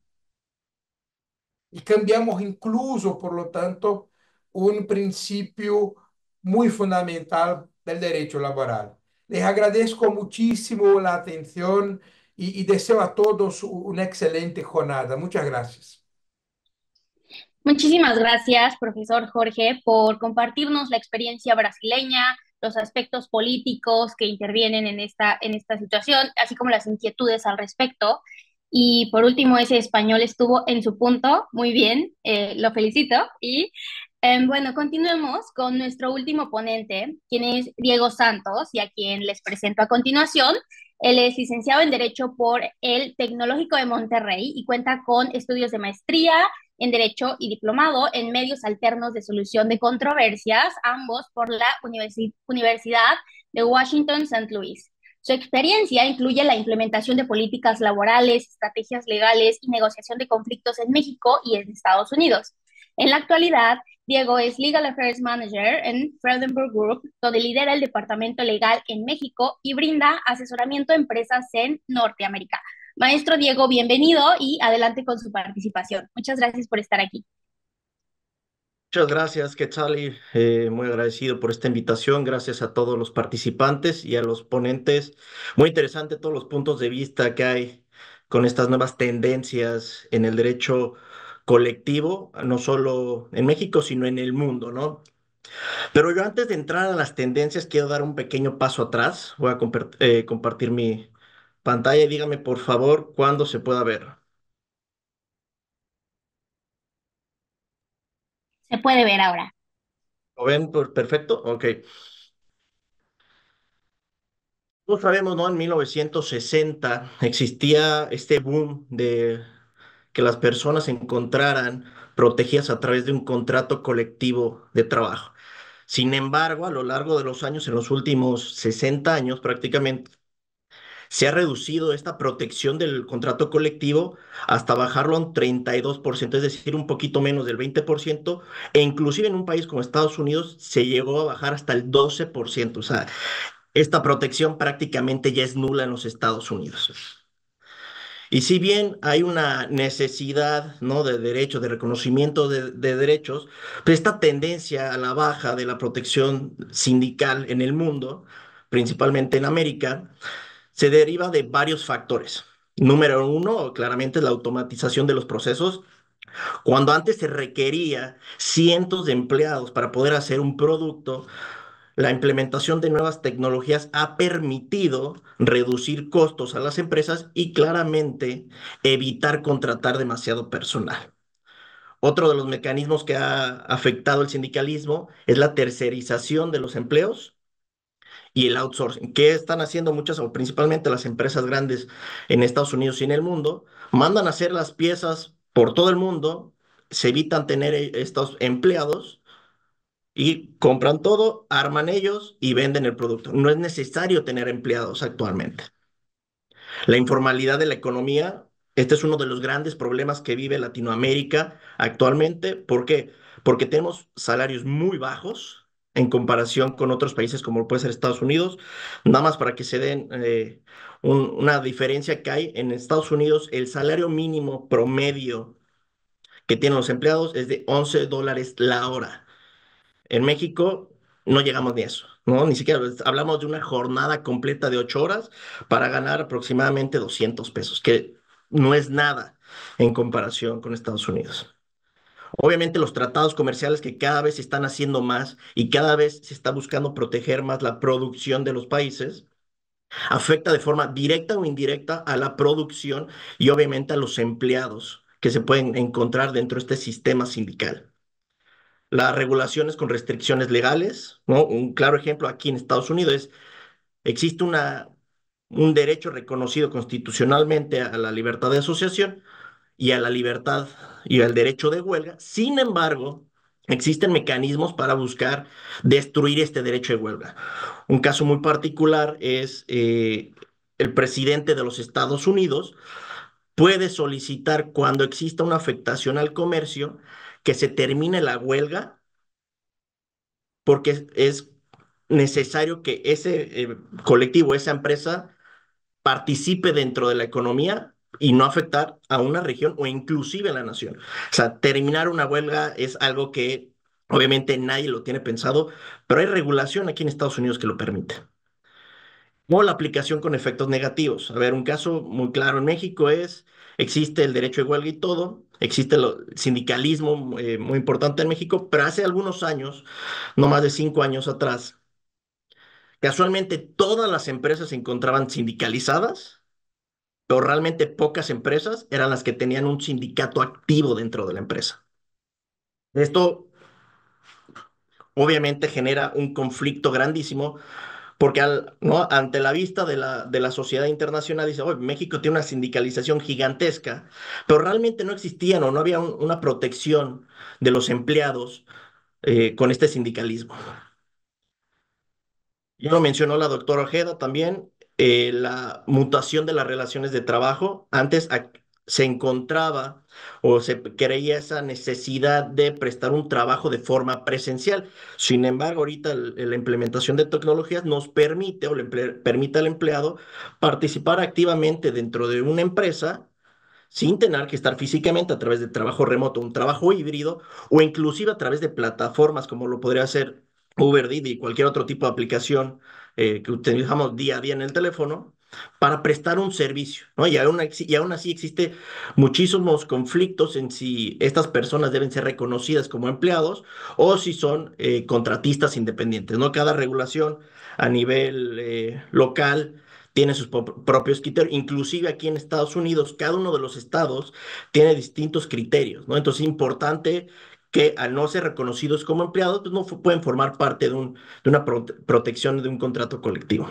Y cambiamos incluso, por lo tanto, un principio muy fundamental del derecho laboral. Les agradezco muchísimo la atención y, y deseo a todos una excelente jornada. Muchas gracias. Muchísimas gracias, profesor Jorge, por compartirnos la experiencia brasileña, los aspectos políticos que intervienen en esta, en esta situación, así como las inquietudes al respecto. Y por último, ese español estuvo en su punto, muy bien, eh, lo felicito. Y em, bueno, continuemos con nuestro último ponente, quien es Diego Santos, y a quien les presento a continuación. Él es licenciado en Derecho por el Tecnológico de Monterrey y cuenta con estudios de maestría, en Derecho y diplomado en medios alternos de solución de controversias, ambos por la Universidad de Washington St. Louis. Su experiencia incluye la implementación de políticas laborales, estrategias legales y negociación de conflictos en México y en Estados Unidos. En la actualidad, Diego es Legal Affairs Manager en Fredenberg Group, donde lidera el departamento legal en México y brinda asesoramiento a empresas en Norteamérica. Maestro Diego, bienvenido y adelante con su participación. Muchas gracias por estar aquí. Muchas gracias, Quetzali. Eh, muy agradecido por esta invitación. Gracias a todos los participantes y a los ponentes. Muy interesante todos los puntos de vista que hay con estas nuevas tendencias en el derecho colectivo, no solo en México, sino en el mundo, ¿no? Pero yo antes de entrar a las tendencias quiero dar un pequeño paso atrás. Voy a eh, compartir mi, pantalla dígame por favor cuándo se pueda ver. Se puede ver ahora. ¿Lo ven perfecto? Ok. Todos sabemos, ¿no? En 1960 existía este boom de que las personas se encontraran protegidas a través de un contrato colectivo de trabajo. Sin embargo, a lo largo de los años, en los últimos 60 años prácticamente, se ha reducido esta protección del contrato colectivo hasta bajarlo a un 32%, es decir, un poquito menos del 20%, e inclusive en un país como Estados Unidos se llegó a bajar hasta el 12%, o sea, esta protección prácticamente ya es nula en los Estados Unidos. Y si bien hay una necesidad ¿no? de derecho, de reconocimiento de, derechos, pues esta tendencia a la baja de la protección sindical en el mundo, principalmente en América, se deriva de varios factores. Número uno, claramente, es la automatización de los procesos. Cuando antes se requería cientos de empleados para poder hacer un producto, la implementación de nuevas tecnologías ha permitido reducir costos a las empresas y claramente evitar contratar demasiado personal. Otro de los mecanismos que ha afectado el sindicalismo es la tercerización de los empleos y el outsourcing. que están haciendo muchas o principalmente las empresas grandes en Estados Unidos y en el mundo? Mandan a hacer las piezas por todo el mundo, se evitan tener e, estos empleados y compran todo, arman ellos y venden el producto. No es necesario tener empleados actualmente. La informalidad de la economía, este es uno de los grandes problemas que vive Latinoamérica actualmente. ¿Por qué? Porque tenemos salarios muy bajos, en comparación con otros países como puede ser Estados Unidos. Nada más para que se den eh, una diferencia que hay en Estados Unidos, el salario mínimo promedio que tienen los empleados es de 11 dólares la hora. En México no llegamos ni a eso, ¿no? Ni siquiera pues, hablamos de una jornada completa de 8 horas para ganar aproximadamente 200 pesos, que no es nada en comparación con Estados Unidos. Obviamente los tratados comerciales que cada vez se están haciendo más y cada vez se está buscando proteger más la producción de los países, afecta de forma directa o indirecta a la producción y obviamente a los empleados que se pueden encontrar dentro de este sistema sindical. Las regulaciones con restricciones legales, Un claro ejemplo aquí en Estados Unidos es, existe una, un derecho reconocido constitucionalmente a la libertad de asociación, y a la libertad y al derecho de huelga. Sin embargo, existen mecanismos para buscar destruir este derecho de huelga. Un caso muy particular es eh, el presidente de los Estados Unidos puede solicitar cuando exista una afectación al comercio que se termine la huelga porque es necesario que ese eh, colectivo, esa empresa participe dentro de la economía y no afectar a una región o inclusive a la nación. O sea, terminar una huelga es algo que obviamente nadie lo tiene pensado, pero hay regulación aquí en Estados Unidos que lo permite. O la aplicación con efectos negativos. A ver, un caso muy claro en México es, existe el derecho de huelga y todo, existe el sindicalismo eh, muy importante en México, pero hace algunos años, no más de cinco años atrás, casualmente todas las empresas se encontraban sindicalizadas pero realmente pocas empresas eran las que tenían un sindicato activo dentro de la empresa. Esto obviamente genera un conflicto grandísimo porque ante la vista de la, sociedad internacional dice, oye, México tiene una sindicalización gigantesca, pero realmente no existían o no había una protección de los empleados eh, con este sindicalismo. Y lo mencionó la doctora Ojeda también, eh, la mutación de las relaciones de trabajo. Antes se encontraba o se creía esa necesidad de prestar un trabajo de forma presencial. Sin embargo, ahorita la implementación de tecnologías nos permite o permite al empleado participar activamente dentro de una empresa sin tener que estar físicamente a través de trabajo remoto, un trabajo híbrido o inclusive a través de plataformas como lo podría hacer Uber Didi y cualquier otro tipo de aplicación eh, que utilizamos día a día en el teléfono para prestar un servicio, ¿no? Y aún, así existe muchísimos conflictos en si estas personas deben ser reconocidas como empleados o si son eh, contratistas independientes, ¿no? Cada regulación a nivel eh, local tiene sus propios criterios, inclusive aquí en Estados Unidos, cada uno de los estados tiene distintos criterios, ¿no? Entonces es importante que al no ser reconocidos como empleados, pues no pueden formar parte de, un, de una protección de un contrato colectivo.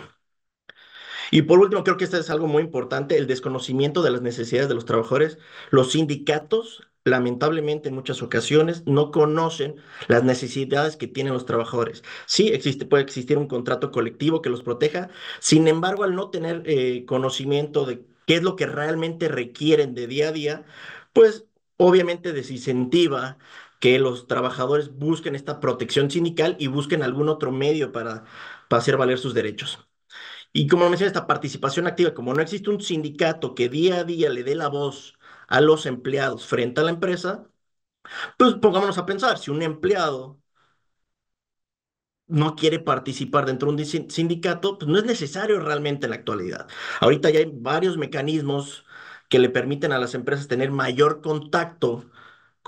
Y por último, creo que esto es algo muy importante, el desconocimiento de las necesidades de los trabajadores. Los sindicatos, lamentablemente en muchas ocasiones, no conocen las necesidades que tienen los trabajadores. Sí, existe, puede existir un contrato colectivo que los proteja, sin embargo, al no tener eh, conocimiento de qué es lo que realmente requieren de día a día, pues obviamente desincentiva que los trabajadores busquen esta protección sindical y busquen algún otro medio para, hacer valer sus derechos. Y como mencioné, esta participación activa, como no existe un sindicato que día a día le dé la voz a los empleados frente a la empresa, pues pongámonos a pensar, si un empleado no quiere participar dentro de un sindicato, pues no es necesario realmente en la actualidad. Ahorita ya hay varios mecanismos que le permiten a las empresas tener mayor contacto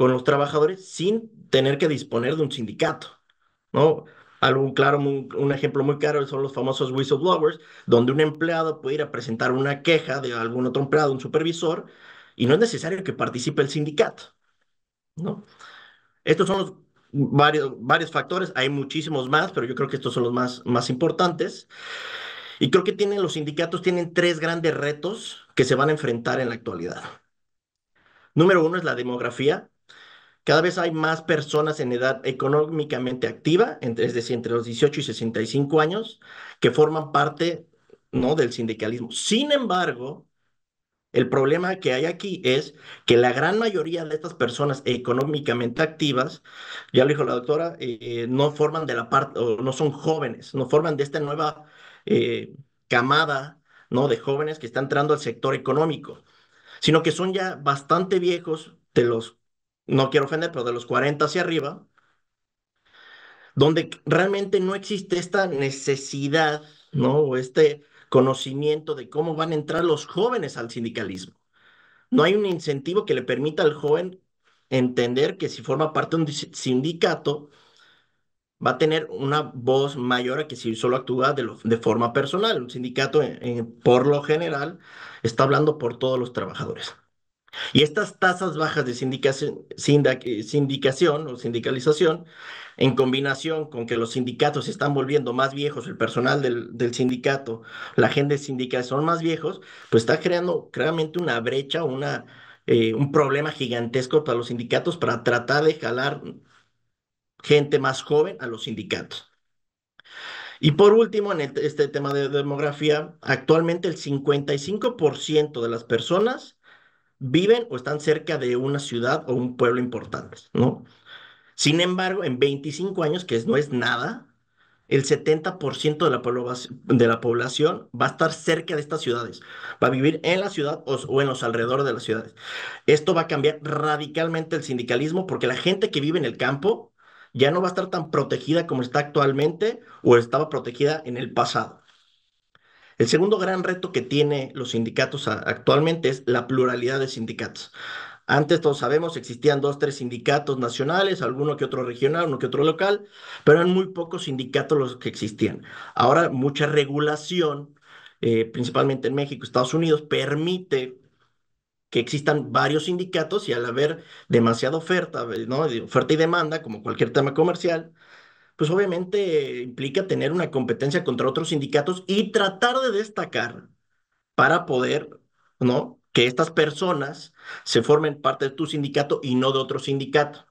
con los trabajadores sin tener que disponer de un sindicato, ¿no? Algo claro, un, ejemplo muy claro son los famosos whistleblowers, donde un empleado puede ir a presentar una queja de algún otro empleado, un supervisor, y no es necesario que participe el sindicato, ¿no? Estos son varios, varios factores, hay muchísimos más, pero yo creo que estos son los más, más importantes. Y creo que tienen, los sindicatos tienen tres grandes retos que se van a enfrentar en la actualidad. Número uno es la demografía, cada vez hay más personas en edad económicamente activa, entre, es decir, entre los 18 y 65 años, que forman parte ¿no? del sindicalismo. Sin embargo, el problema que hay aquí es que la gran mayoría de estas personas económicamente activas, ya lo dijo la doctora, eh, no forman de la parte, o no son jóvenes, no forman de esta nueva eh, camada ¿no? de jóvenes que están entrando al sector económico, sino que son ya bastante viejos de los no quiero ofender, pero de los 40 hacia arriba, donde realmente no existe esta necesidad, ¿no? O este conocimiento de cómo van a entrar los jóvenes al sindicalismo. No hay un incentivo que le permita al joven entender que si forma parte de un sindicato, va a tener una voz mayor a que si solo actúa de, forma personal. Un sindicato, eh, eh, por lo general, está hablando por todos los trabajadores. Y estas tasas bajas de eh, sindicación, o sindicalización, en combinación con que los sindicatos se están volviendo más viejos, el personal del, sindicato, la gente sindical son más viejos, pues está creando claramente una brecha, eh, un problema gigantesco para los sindicatos para tratar de jalar gente más joven a los sindicatos. Y por último, en este tema de demografía, actualmente el 55% de las personas viven o están cerca de una ciudad o un pueblo importante, ¿no? Sin embargo, en 25 años, que no es nada, el 70% de la, población, de la población va a estar cerca de estas ciudades, va a vivir en la ciudad o, o en los alrededores de las ciudades. Esto va a cambiar radicalmente el sindicalismo porque la gente que vive en el campo ya no va a estar tan protegida como está actualmente o estaba protegida en el pasado. El segundo gran reto que tienen los sindicatos actualmente es la pluralidad de sindicatos. Antes todos sabemos, existían dos, tres sindicatos nacionales, alguno que otro regional, uno que otro local, pero eran muy pocos sindicatos los que existían. Ahora mucha regulación, eh, principalmente en México, Estados Unidos, permite que existan varios sindicatos y al haber demasiada oferta, oferta y demanda, como cualquier tema comercial, pues obviamente implica tener una competencia contra otros sindicatos y tratar de destacar para poder, ¿no? Que estas personas se formen parte de tu sindicato y no de otro sindicato.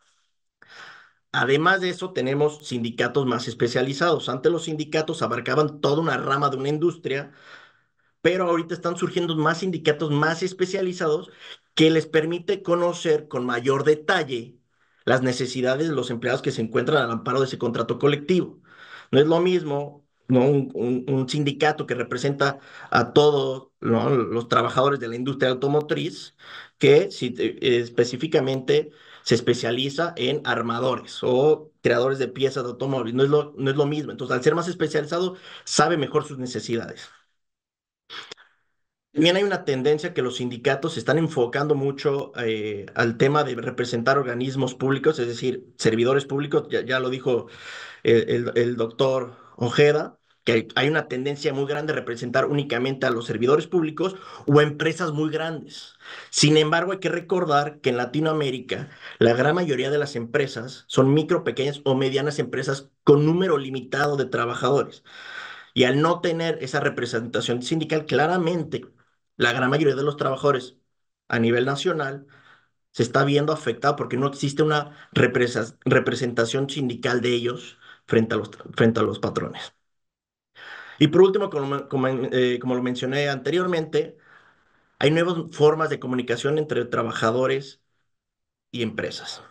Además de eso, tenemos sindicatos más especializados. Antes los sindicatos abarcaban toda una rama de una industria, pero ahorita están surgiendo más sindicatos más especializados que les permite conocer con mayor detalle las necesidades de los empleados que se encuentran al amparo de ese contrato colectivo. No es lo mismo ¿no? Un, sindicato que representa a todos los trabajadores de la industria automotriz, que eh, específicamente se especializa en armadores o creadores de piezas de automóviles. No es, no es lo mismo. Entonces, al ser más especializado, sabe mejor sus necesidades. También hay una tendencia que los sindicatos se están enfocando mucho eh, al tema de representar organismos públicos, es decir, servidores públicos, ya, lo dijo el, doctor Ojeda, que hay una tendencia muy grande a representar únicamente a los servidores públicos o a empresas muy grandes. Sin embargo, hay que recordar que en Latinoamérica la gran mayoría de las empresas son micro, pequeñas o medianas empresas con número limitado de trabajadores. Y al no tener esa representación sindical, claramente la gran mayoría de los trabajadores a nivel nacional se está viendo afectado porque no existe una representación sindical de ellos frente a los, frente a los patrones. Y por último, eh, como, lo mencioné anteriormente, hay nuevas formas de comunicación entre trabajadores y empresas.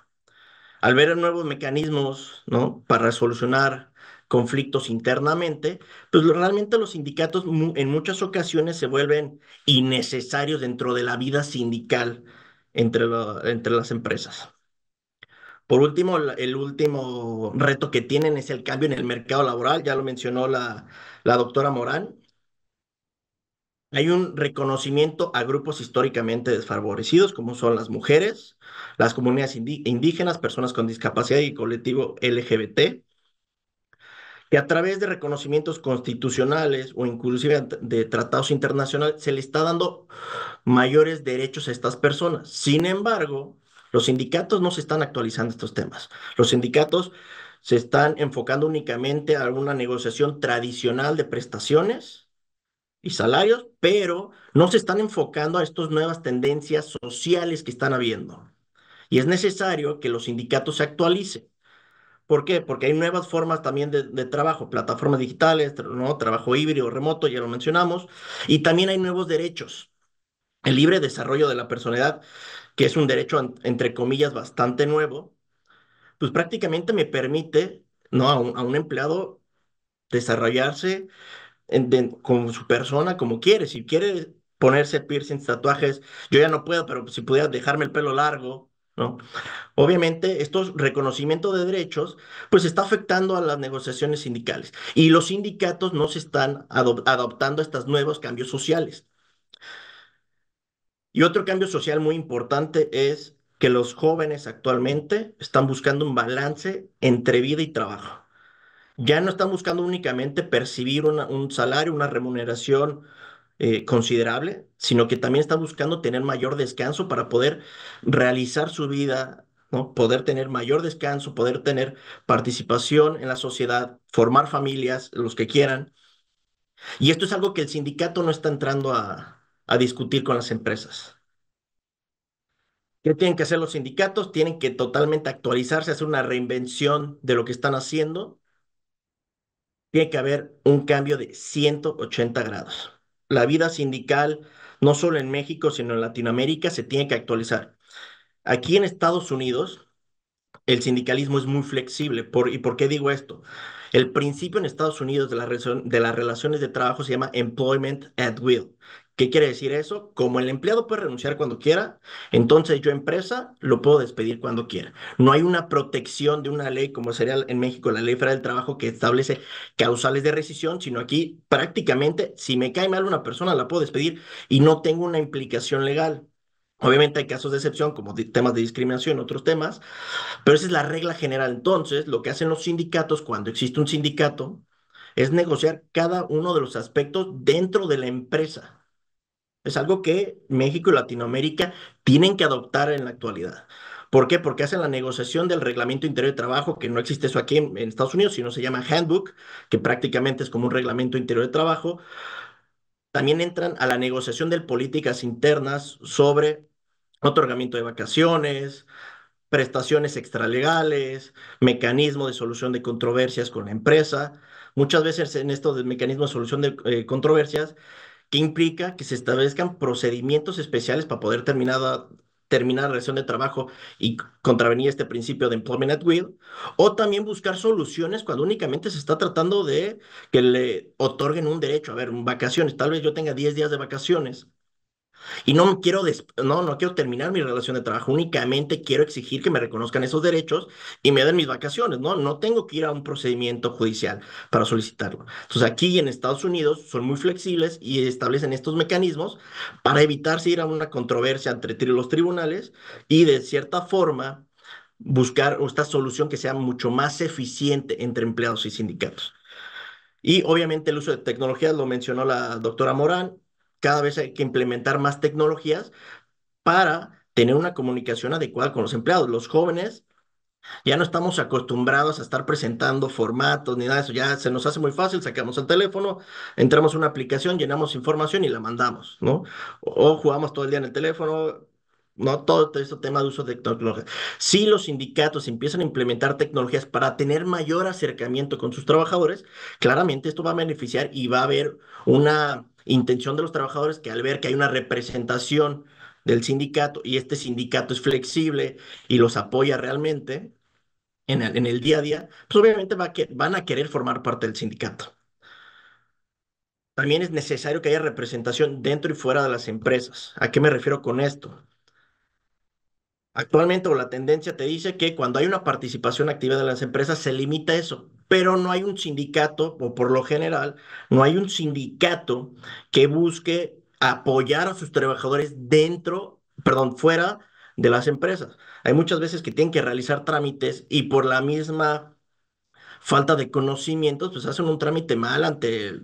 Al ver nuevos mecanismos ¿no? para solucionar conflictos internamente, pues realmente los sindicatos en muchas ocasiones se vuelven innecesarios dentro de la vida sindical entre, las empresas. Por último, el último reto que tienen es el cambio en el mercado laboral, ya lo mencionó la, la doctora Morán. Hay un reconocimiento a grupos históricamente desfavorecidos, como son las mujeres, las comunidades indígenas, personas con discapacidad y colectivo LGBT que a través de reconocimientos constitucionales o inclusive de tratados internacionales se le está dando mayores derechos a estas personas. Sin embargo, los sindicatos no se están actualizando estos temas. Los sindicatos se están enfocando únicamente a alguna negociación tradicional de prestaciones y salarios, pero no se están enfocando a estas nuevas tendencias sociales que están habiendo. Y es necesario que los sindicatos se actualicen. ¿Por qué? Porque hay nuevas formas también de, trabajo, plataformas digitales, ¿no? trabajo híbrido, remoto, ya lo mencionamos, y también hay nuevos derechos. El libre desarrollo de la personalidad, que es un derecho, entre comillas, bastante nuevo, pues prácticamente me permite ¿no? a, un, empleado desarrollarse con su persona como quiere. Si quiere ponerse piercings, tatuajes, yo ya no puedo, pero si pudiera dejarme el pelo largo, Obviamente, estos reconocimiento de derechos, pues está afectando a las negociaciones sindicales y los sindicatos no se están adoptando a estos nuevos cambios sociales. Y otro cambio social muy importante es que los jóvenes actualmente están buscando un balance entre vida y trabajo. Ya no están buscando únicamente percibir un salario, una remuneración eh, considerable, sino que también está buscando tener mayor descanso para poder realizar su vida, ¿no? poder tener mayor descanso, poder tener participación en la sociedad, formar familias, los que quieran. Y esto es algo que el sindicato no está entrando a, a discutir con las empresas. ¿Qué tienen que hacer los sindicatos? Tienen que totalmente actualizarse, hacer una reinvención de lo que están haciendo. Tiene que haber un cambio de 180 grados la vida sindical, no solo en México, sino en Latinoamérica, se tiene que actualizar. Aquí en Estados Unidos, el sindicalismo es muy flexible. ¿Y por qué digo esto? El principio en Estados Unidos de las relaciones de trabajo se llama employment at will, ¿Qué quiere decir eso? Como el empleado puede renunciar cuando quiera, entonces yo empresa lo puedo despedir cuando quiera. No hay una protección de una ley como sería en México la ley federal del trabajo que establece causales de rescisión, sino aquí prácticamente si me cae mal una persona la puedo despedir y no tengo una implicación legal. Obviamente hay casos de excepción, como temas de discriminación, otros temas, pero esa es la regla general. Entonces, lo que hacen los sindicatos cuando existe un sindicato es negociar cada uno de los aspectos dentro de la empresa. Es algo que México y Latinoamérica tienen que adoptar en la actualidad. ¿Por qué? Porque hacen la negociación del reglamento interior de trabajo, que no existe eso aquí en, Estados Unidos, sino se llama handbook, que prácticamente es como un reglamento interior de trabajo. También entran a la negociación de políticas internas sobre otorgamiento de vacaciones, prestaciones extralegales, mecanismo de solución de controversias con la empresa. Muchas veces en estos mecanismos de solución de eh, controversias que implica que se establezcan procedimientos especiales para poder terminar, terminar la relación de trabajo y contravenir este principio de employment at will, o también buscar soluciones cuando únicamente se está tratando de que le otorguen un derecho, a ver, vacaciones, tal vez yo tenga 10 días de vacaciones, y no quiero, no, no quiero terminar mi relación de trabajo, únicamente quiero exigir que me reconozcan esos derechos y me den mis vacaciones, ¿no? No tengo que ir a un procedimiento judicial para solicitarlo. Entonces aquí en Estados Unidos son muy flexibles y establecen estos mecanismos para evitarse ir a una controversia entre los tribunales y de cierta forma buscar esta solución que sea mucho más eficiente entre empleados y sindicatos. Y obviamente el uso de tecnologías, lo mencionó la doctora Morán, cada vez hay que implementar más tecnologías para tener una comunicación adecuada con los empleados. Los jóvenes ya no estamos acostumbrados a estar presentando formatos ni nada de eso. Ya se nos hace muy fácil, sacamos el teléfono, entramos a una aplicación, llenamos información y la mandamos, ¿no? O jugamos todo el día en el teléfono, ¿no? Todo este tema de uso de tecnología. Si los sindicatos empiezan a implementar tecnologías para tener mayor acercamiento con sus trabajadores, claramente esto va a beneficiar y va a haber una intención de los trabajadores que al ver que hay una representación del sindicato y este sindicato es flexible y los apoya realmente en el, día a día, pues obviamente van a querer formar parte del sindicato. También es necesario que haya representación dentro y fuera de las empresas. ¿A qué me refiero con esto? Actualmente o la tendencia te dice que cuando hay una participación activa de las empresas se limita eso pero no hay un sindicato, o por lo general, no hay un sindicato que busque apoyar a sus trabajadores dentro, perdón, fuera de las empresas. Hay muchas veces que tienen que realizar trámites y por la misma falta de conocimientos, pues hacen un trámite mal ante eh,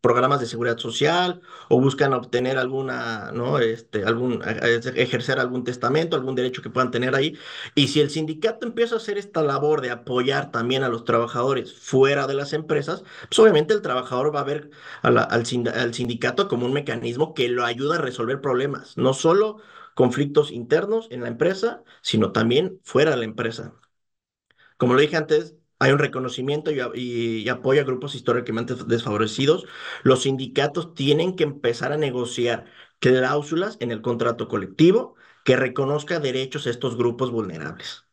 programas de seguridad social o buscan obtener alguna, ¿no? Este, algún, eh, ejercer algún testamento, algún derecho que puedan tener ahí. Y si el sindicato empieza a hacer esta labor de apoyar también a los trabajadores fuera de las empresas, pues obviamente el trabajador va a ver al, al sindicato como un mecanismo que lo ayuda a resolver problemas, no solo conflictos internos en la empresa, sino también fuera de la empresa. Como lo dije antes, hay un reconocimiento y, apoyo a grupos históricamente desfavorecidos. Los sindicatos tienen que empezar a negociar cláusulas en el contrato colectivo que reconozca derechos a estos grupos vulnerables.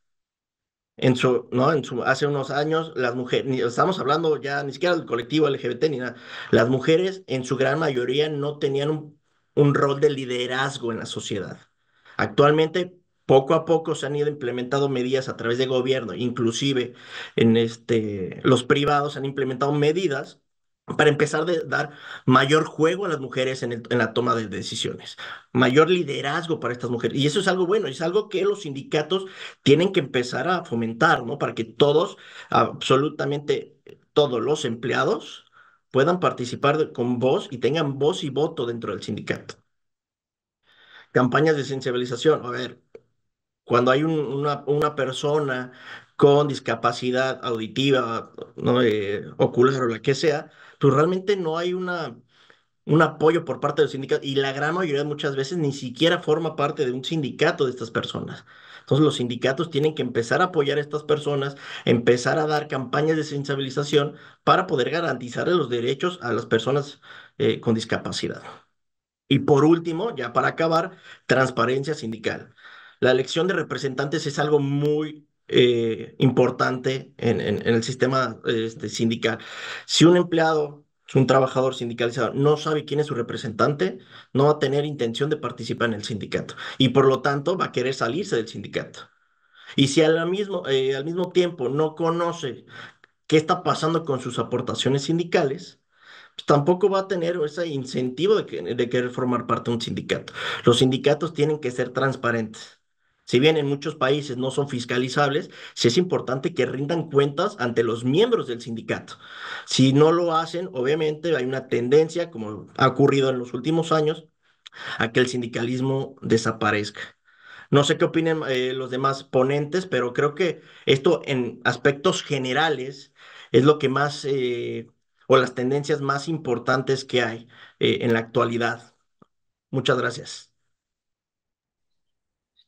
En su, ¿no? en su, hace unos años, las mujeres, estamos hablando ya ni siquiera del colectivo LGBT ni nada, las mujeres en su gran mayoría no tenían un, un rol de liderazgo en la sociedad. Actualmente poco a poco se han ido implementando medidas a través de gobierno, inclusive en este, los privados han implementado medidas para empezar a dar mayor juego a las mujeres en, la toma de decisiones, mayor liderazgo para estas mujeres. Y eso es algo bueno, es algo que los sindicatos tienen que empezar a fomentar, ¿no? Para que todos, absolutamente todos los empleados puedan participar con voz y tengan voz y voto dentro del sindicato. Campañas de sensibilización, a ver, cuando hay una, una, persona con discapacidad auditiva, ¿no? Eh, ocular o la que sea, pues realmente no hay una, un apoyo por parte de los sindicatos y la gran mayoría muchas veces ni siquiera forma parte de un sindicato de estas personas. Entonces los sindicatos tienen que empezar a apoyar a estas personas, empezar a dar campañas de sensibilización para poder garantizar los derechos a las personas eh, con discapacidad. Y por último, ya para acabar, transparencia sindical la elección de representantes es algo muy eh, importante en, el sistema este, sindical. Si un empleado, un trabajador sindicalizado no sabe quién es su representante, no va a tener intención de participar en el sindicato y por lo tanto va a querer salirse del sindicato. Y si al mismo, eh, al mismo tiempo no conoce qué está pasando con sus aportaciones sindicales, pues, tampoco va a tener ese incentivo de querer formar parte de un sindicato. Los sindicatos tienen que ser transparentes si bien en muchos países no son fiscalizables, sí es importante que rindan cuentas ante los miembros del sindicato. Si no lo hacen, obviamente hay una tendencia, como ha ocurrido en los últimos años, a que el sindicalismo desaparezca. No sé qué opinen eh, los demás ponentes, pero creo que esto en aspectos generales es lo que más, eh, o las tendencias más importantes que hay eh, en la actualidad. Muchas gracias.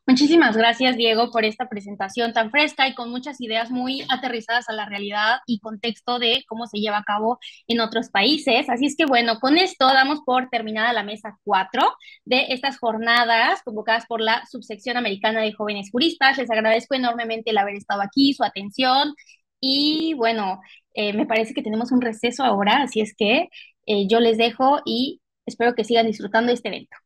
Muchísimas gracias, Diego, por esta presentación tan fresca y con muchas ideas muy aterrizadas a la realidad y contexto de cómo se lleva a cabo en otros países. Así es que, bueno, con esto damos por terminada la mesa 4 de estas jornadas convocadas por la subsección americana de jóvenes juristas. Les agradezco enormemente el haber estado aquí, su atención. Y bueno, eh, me parece que tenemos un receso ahora, así es que eh, yo les dejo y espero que sigan disfrutando este evento.